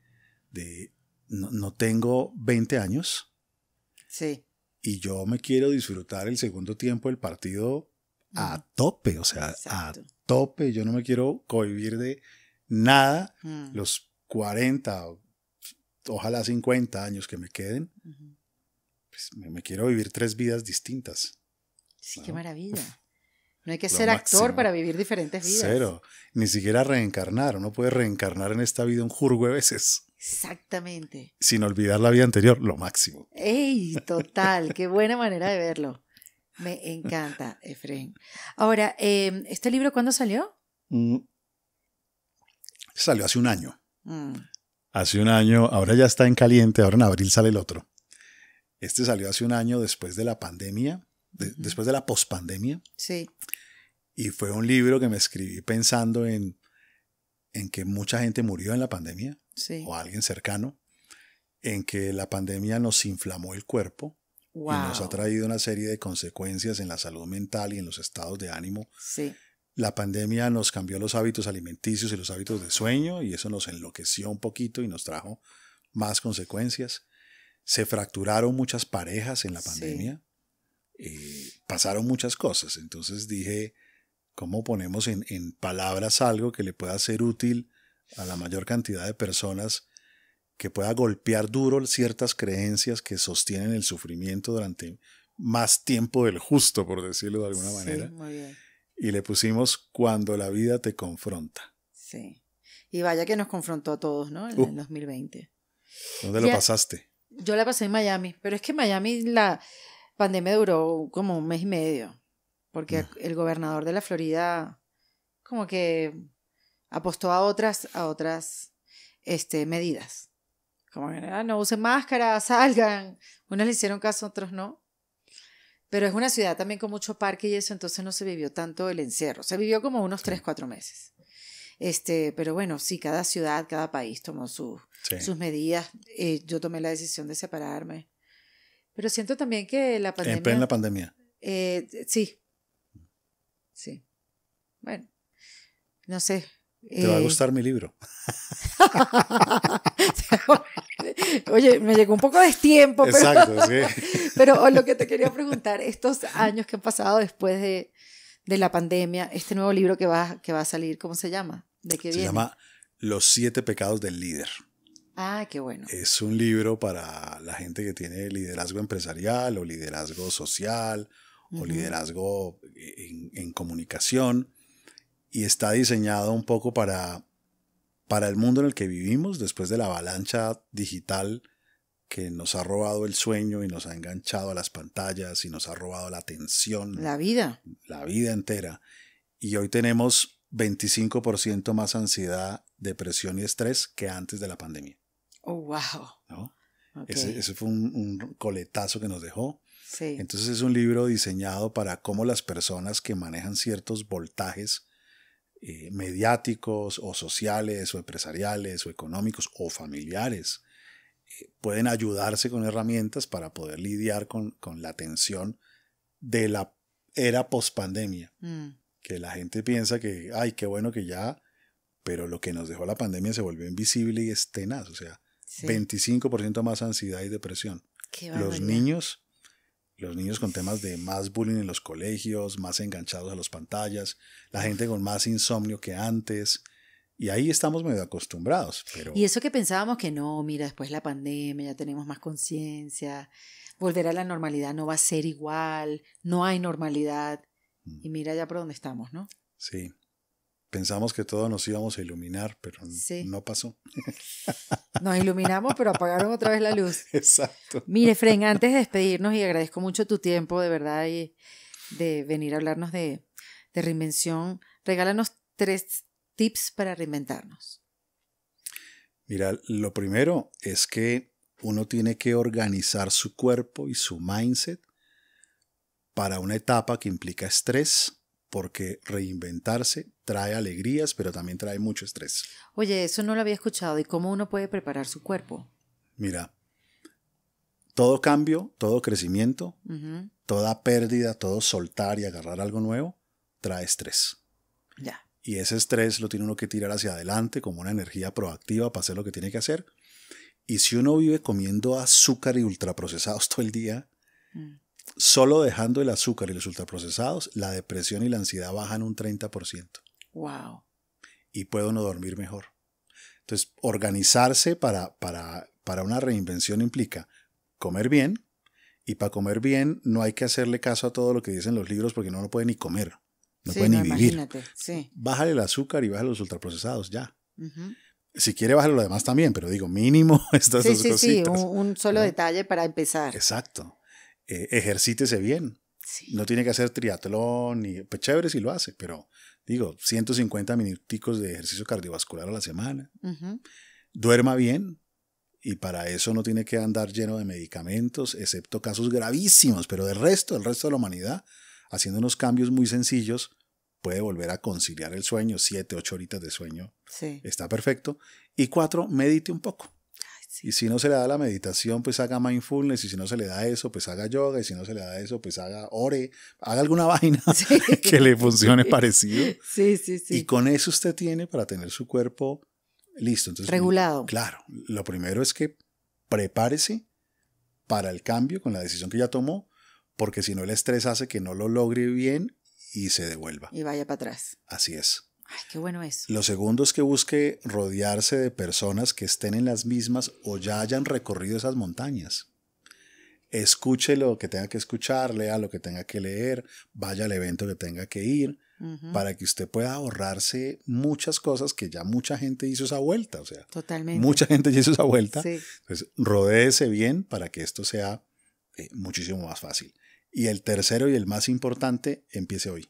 de no, no, tengo 20 años. Sí y yo me quiero disfrutar el segundo tiempo del partido a tope, o sea, a tope. Yo no me quiero cohibir de nada los 40, ojalá 50 años que me queden. Pues, me, quiero vivir tres vidas distintas. Sí, qué maravilla. no hay que ser actor para vivir diferentes vidas. Cero. Ni siquiera reencarnar. Uno puede reencarnar en esta vida un jurgo de veces. Exactamente. Sin olvidar la vida anterior, lo máximo. ¡Ey! Total, qué buena manera de verlo. Me encanta, Efren. Ahora, em, ¿este libro cuándo salió? Mm. Salió hace un año. Mm. Hace un año, ahora ya está en caliente, ahora en abril sale el otro. Este salió hace un año después de la pandemia, después de la pospandemia. Sí. Y fue un libro que me escribí pensando en, en que mucha gente murió en la pandemia o alguien cercano, en que la pandemia nos inflamó el cuerpo y nos ha traído una serie de consecuencias en la salud mental y en los estados de ánimo. Sí. La pandemia nos cambió los hábitos alimenticios y los hábitos de sueño y eso nos enloqueció un poquito y nos trajo más consecuencias. Se fracturaron muchas parejas en la pandemia. y eh, pasaron muchas cosas. Entonces dije, ¿cómo ponemos en, en palabras algo que le pueda ser útil a la mayor cantidad de personas que pueda golpear duro ciertas creencias que sostienen el sufrimiento durante más tiempo del justo, por decirlo de alguna manera. Y le pusimos cuando la vida te confronta. Sí. Y vaya que nos confrontó a todos, ¿no? En el 2020. Uh. ¿Dónde lo pasaste? Yo la pasé en Miami, pero es que Miami la pandemia duró como un mes y medio, porque mm. el gobernador de la Florida como que apostó a otras, a otras este, medidas. Como general ah, no usen máscara, salgan. Unas le hicieron caso, otros no. Pero es una ciudad también con mucho parque y eso, entonces no se vivió tanto el encierro. Se vivió como unos 3, 4 meses. Este, pero bueno, sí, cada ciudad, cada país tomó sus medidas. Eh, yo tomé la decisión de separarme. Pero siento también que la pandemia... En la pandemia. Eh, sí. Sí. Bueno, no sé, te va a eh, gustar mi libro. Oye, me llegó un poco de tiempo, pero, Exacto, sí. pero oh, lo que te quería preguntar, estos años que han pasado después de, la pandemia, este nuevo libro que va, que va a salir, ¿cómo se llama? ¿De qué se llama Los siete pecados del líder. Ah, qué bueno. Es un libro para la gente que tiene liderazgo empresarial o liderazgo social o liderazgo en comunicación y está diseñado un poco para, para el mundo en el que vivimos después de la avalancha digital que nos ha robado el sueño y nos ha enganchado a las pantallas y nos ha robado la atención. La vida. La vida entera. Y hoy tenemos 25% más ansiedad, depresión y estrés que antes de la pandemia. Oh, wow. Ese, fue un, un, coletazo que nos dejó. Sí. Entonces es un libro diseñado para cómo las personas que manejan ciertos voltajes eh, mediáticos o sociales o empresariales o económicos o familiares. Eh, pueden ayudarse con herramientas para poder lidiar con, la tensión de la era pospandemia. Mm. Que la gente piensa que, ay, qué bueno que ya, pero lo que nos dejó la pandemia se volvió invisible y es tenaz. O sea, 25% más ansiedad y depresión. Los niños los niños con temas de más bullying en los colegios, más enganchados a las pantallas, la gente con más insomnio que antes. Y ahí estamos medio acostumbrados. Y eso que pensábamos que no, mira, después la pandemia ya tenemos más conciencia, volver a la normalidad no va a ser igual, no hay normalidad. Y mm. mira ya por dónde estamos, ¿no? Sí. Pensamos que todos nos íbamos a iluminar, pero no pasó. Nos iluminamos, pero apagaron otra vez la luz. Exacto. Mire, Fren, antes de despedirnos, y agradezco mucho tu tiempo, de verdad, y de venir a hablarnos de, de reinvención, regálanos tres tips para reinventarnos. Mira, lo primero es que uno tiene que organizar su cuerpo y su mindset para una etapa que implica estrés porque reinventarse trae alegrías, pero también trae mucho estrés. Oye, eso no lo había escuchado. ¿Y cómo uno puede preparar su cuerpo? Mira, todo cambio, todo crecimiento, toda pérdida, todo soltar y agarrar algo nuevo, trae estrés. Ya. Y ese estrés lo tiene uno que tirar hacia adelante como una energía proactiva para hacer lo que tiene que hacer. Y si uno vive comiendo azúcar y ultraprocesados todo el día, mm solo dejando el azúcar y los ultraprocesados, la depresión y la ansiedad bajan un 30%. Wow. Y puedo no dormir mejor. Entonces, organizarse para, una reinvención implica comer bien, y para comer bien no hay que hacerle caso a todo lo que dicen los libros porque no lo puede ni comer, no puede ni vivir. sí. Bájale el azúcar y bájale los ultraprocesados, ya. Si quiere, bájale lo demás también, pero digo, mínimo estas sí, Sí, sí, un, solo detalle para empezar. Exacto. Eh, ejercítese bien. No tiene que hacer triatlón, ni, pues chévere si lo hace, pero digo, 150 minuticos de ejercicio cardiovascular a la semana. Duerma bien, y para eso no tiene que andar lleno de medicamentos, excepto casos gravísimos, pero del resto, el resto de la humanidad, haciendo unos cambios muy sencillos, puede volver a conciliar el sueño, 7, 8 horitas de sueño, está perfecto. Y cuatro, medite un poco. Y si no se le da la meditación, pues haga mindfulness. Y si no se le da eso, pues haga yoga. Y si no se le da eso, pues haga ore. Haga alguna vaina que le funcione parecido. Sí, sí, sí. Y con eso usted tiene para tener su cuerpo listo. Entonces, Regulado. Claro. Lo primero es que prepárese para el cambio con la decisión que ya tomó, porque si no el estrés hace que no lo logre bien y se devuelva. Y vaya para atrás. Así es qué bueno eso. Lo segundo es que busque rodearse de personas que estén en las mismas o ya hayan recorrido esas montañas. Escuche lo que tenga que escuchar, lea lo que tenga que leer, vaya al evento que tenga que ir, para que usted pueda ahorrarse muchas cosas que ya mucha gente hizo esa vuelta. O sea, Totalmente. mucha gente ya hizo esa vuelta. Sí. Entonces, rodéese bien para que esto sea eh, muchísimo más fácil. Y el tercero y el más importante, empiece hoy.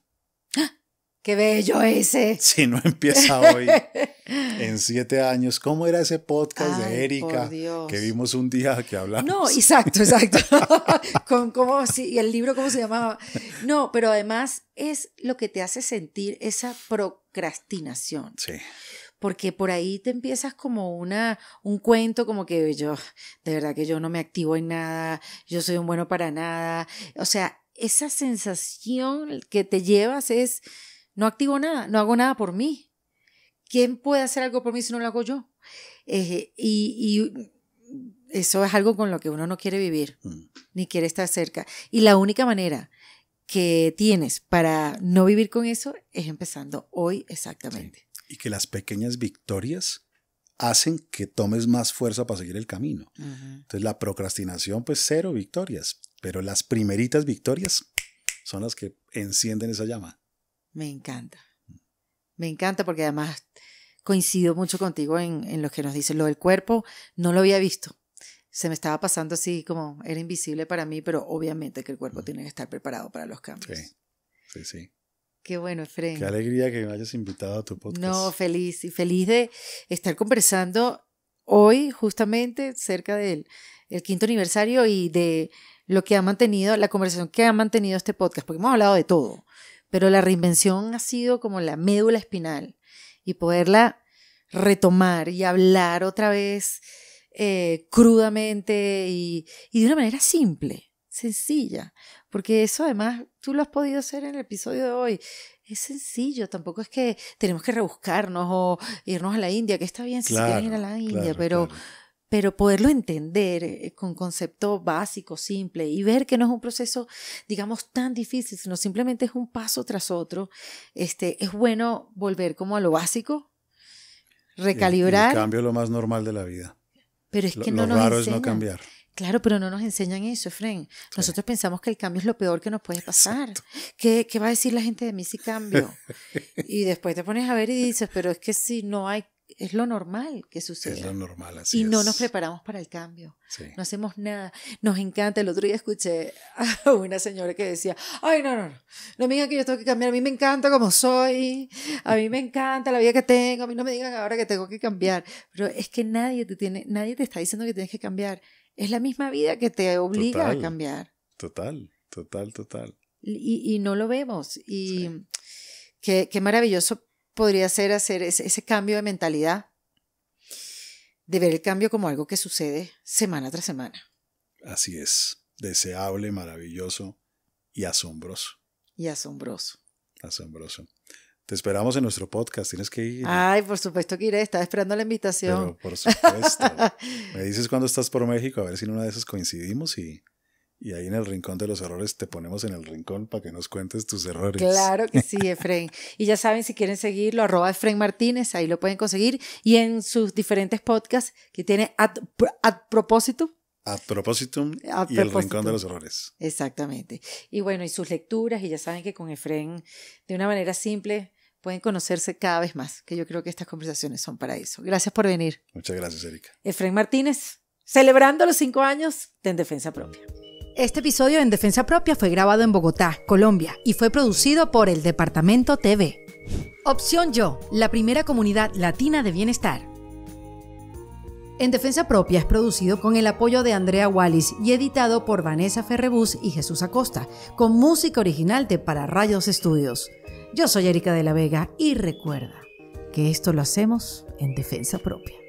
Qué bello ese. Si no empieza hoy, en siete años, ¿cómo era ese podcast de Erika que vimos un día que hablamos? No, exacto, exacto. Con, ¿cómo, sí, y el libro, ¿cómo se llamaba? No, pero además es lo que te hace sentir esa procrastinación. Sí porque por ahí te empiezas como una, un cuento como que yo, de verdad que yo no me activo en nada, yo soy un bueno para nada. O sea, esa sensación que te llevas es, no activo nada, no hago nada por mí. ¿Quién puede hacer algo por mí si no lo hago yo? y, eso es algo con lo que uno no quiere vivir, mm. ni quiere estar cerca. Y la única manera que tienes para no vivir con eso es empezando hoy exactamente. Y que las pequeñas victorias hacen que tomes más fuerza para seguir el camino. Entonces la procrastinación, pues cero victorias, pero las primeritas victorias son las que encienden esa llama. Me encanta. Me encanta porque además coincido mucho contigo en, lo que nos dices. Lo del cuerpo no lo había visto. Se me estaba pasando así como era invisible para mí, pero obviamente que el cuerpo tiene que estar preparado para los cambios. Sí, sí, sí. Qué bueno, Efraín Qué alegría que me hayas invitado a tu podcast. No, feliz y feliz de estar conversando hoy justamente cerca del el quinto aniversario y de lo que ha mantenido, la conversación que ha mantenido este podcast, porque hemos hablado de todo pero la reinvención ha sido como la médula espinal y poderla retomar y hablar otra vez eh, crudamente y, de una manera simple, sencilla, porque eso además tú lo has podido hacer en el episodio de hoy. Es sencillo, tampoco es que tenemos que rebuscarnos o irnos a la India, que está bien si quieren ir a la India, pero pero poderlo entender eh, con concepto básico, simple, y ver que no es un proceso, digamos, tan difícil, sino simplemente es un paso tras otro, este, es bueno volver como a lo básico, recalibrar. El, cambio es lo más normal de la vida. Pero es que lo, no nos raro enseñan. es no cambiar. Claro, pero no nos enseñan eso, Efren. Nosotros pensamos que el cambio es lo peor que nos puede pasar. ¿Qué, ¿Qué, va a decir la gente de mí si cambio? y después te pones a ver y dices, pero es que si no hay es lo normal que sucede. Es lo normal, así Y no nos preparamos para el cambio. No hacemos nada. Nos encanta. El otro día escuché a una señora que decía, ay, no, no, no, no me digan que yo tengo que cambiar. A mí me encanta como soy. A mí me encanta la vida que tengo. A mí no me digan ahora que tengo que cambiar. Pero es que nadie te, tiene, nadie te está diciendo que tienes que cambiar. Es la misma vida que te obliga a cambiar. Total, total, total. Y, no lo vemos. Y qué, qué maravilloso podría ser hacer ese, cambio de mentalidad, de ver el cambio como algo que sucede semana tras semana. Así es, deseable, maravilloso y asombroso. Y asombroso. Asombroso. Te esperamos en nuestro podcast, tienes que ir. Ay, por supuesto que iré, estaba esperando la invitación. Pero por supuesto. me dices cuando estás por México, a ver si en una de esas coincidimos y y ahí en el rincón de los errores te ponemos en el rincón para que nos cuentes tus errores. Claro que sí, Efraín. y ya saben, si quieren seguirlo, arroba Efraín Martínez, ahí lo pueden conseguir. Y en sus diferentes podcasts que tiene Ad, Propósito. Ad propósito y el rincón de los errores. Exactamente. Y bueno, y sus lecturas, y ya saben que con Efren, de una manera simple, pueden conocerse cada vez más, que yo creo que estas conversaciones son para eso. Gracias por venir. Muchas gracias, Erika. Efraín Martínez, celebrando los cinco años de En Defensa Propia. Este episodio en Defensa Propia fue grabado en Bogotá, Colombia, y fue producido por el Departamento TV. Opción Yo, la primera comunidad latina de bienestar. En Defensa Propia es producido con el apoyo de Andrea Wallis y editado por Vanessa Ferrebus y Jesús Acosta, con música original de Para Rayos Estudios. Yo soy Erika de la Vega y recuerda que esto lo hacemos en Defensa Propia.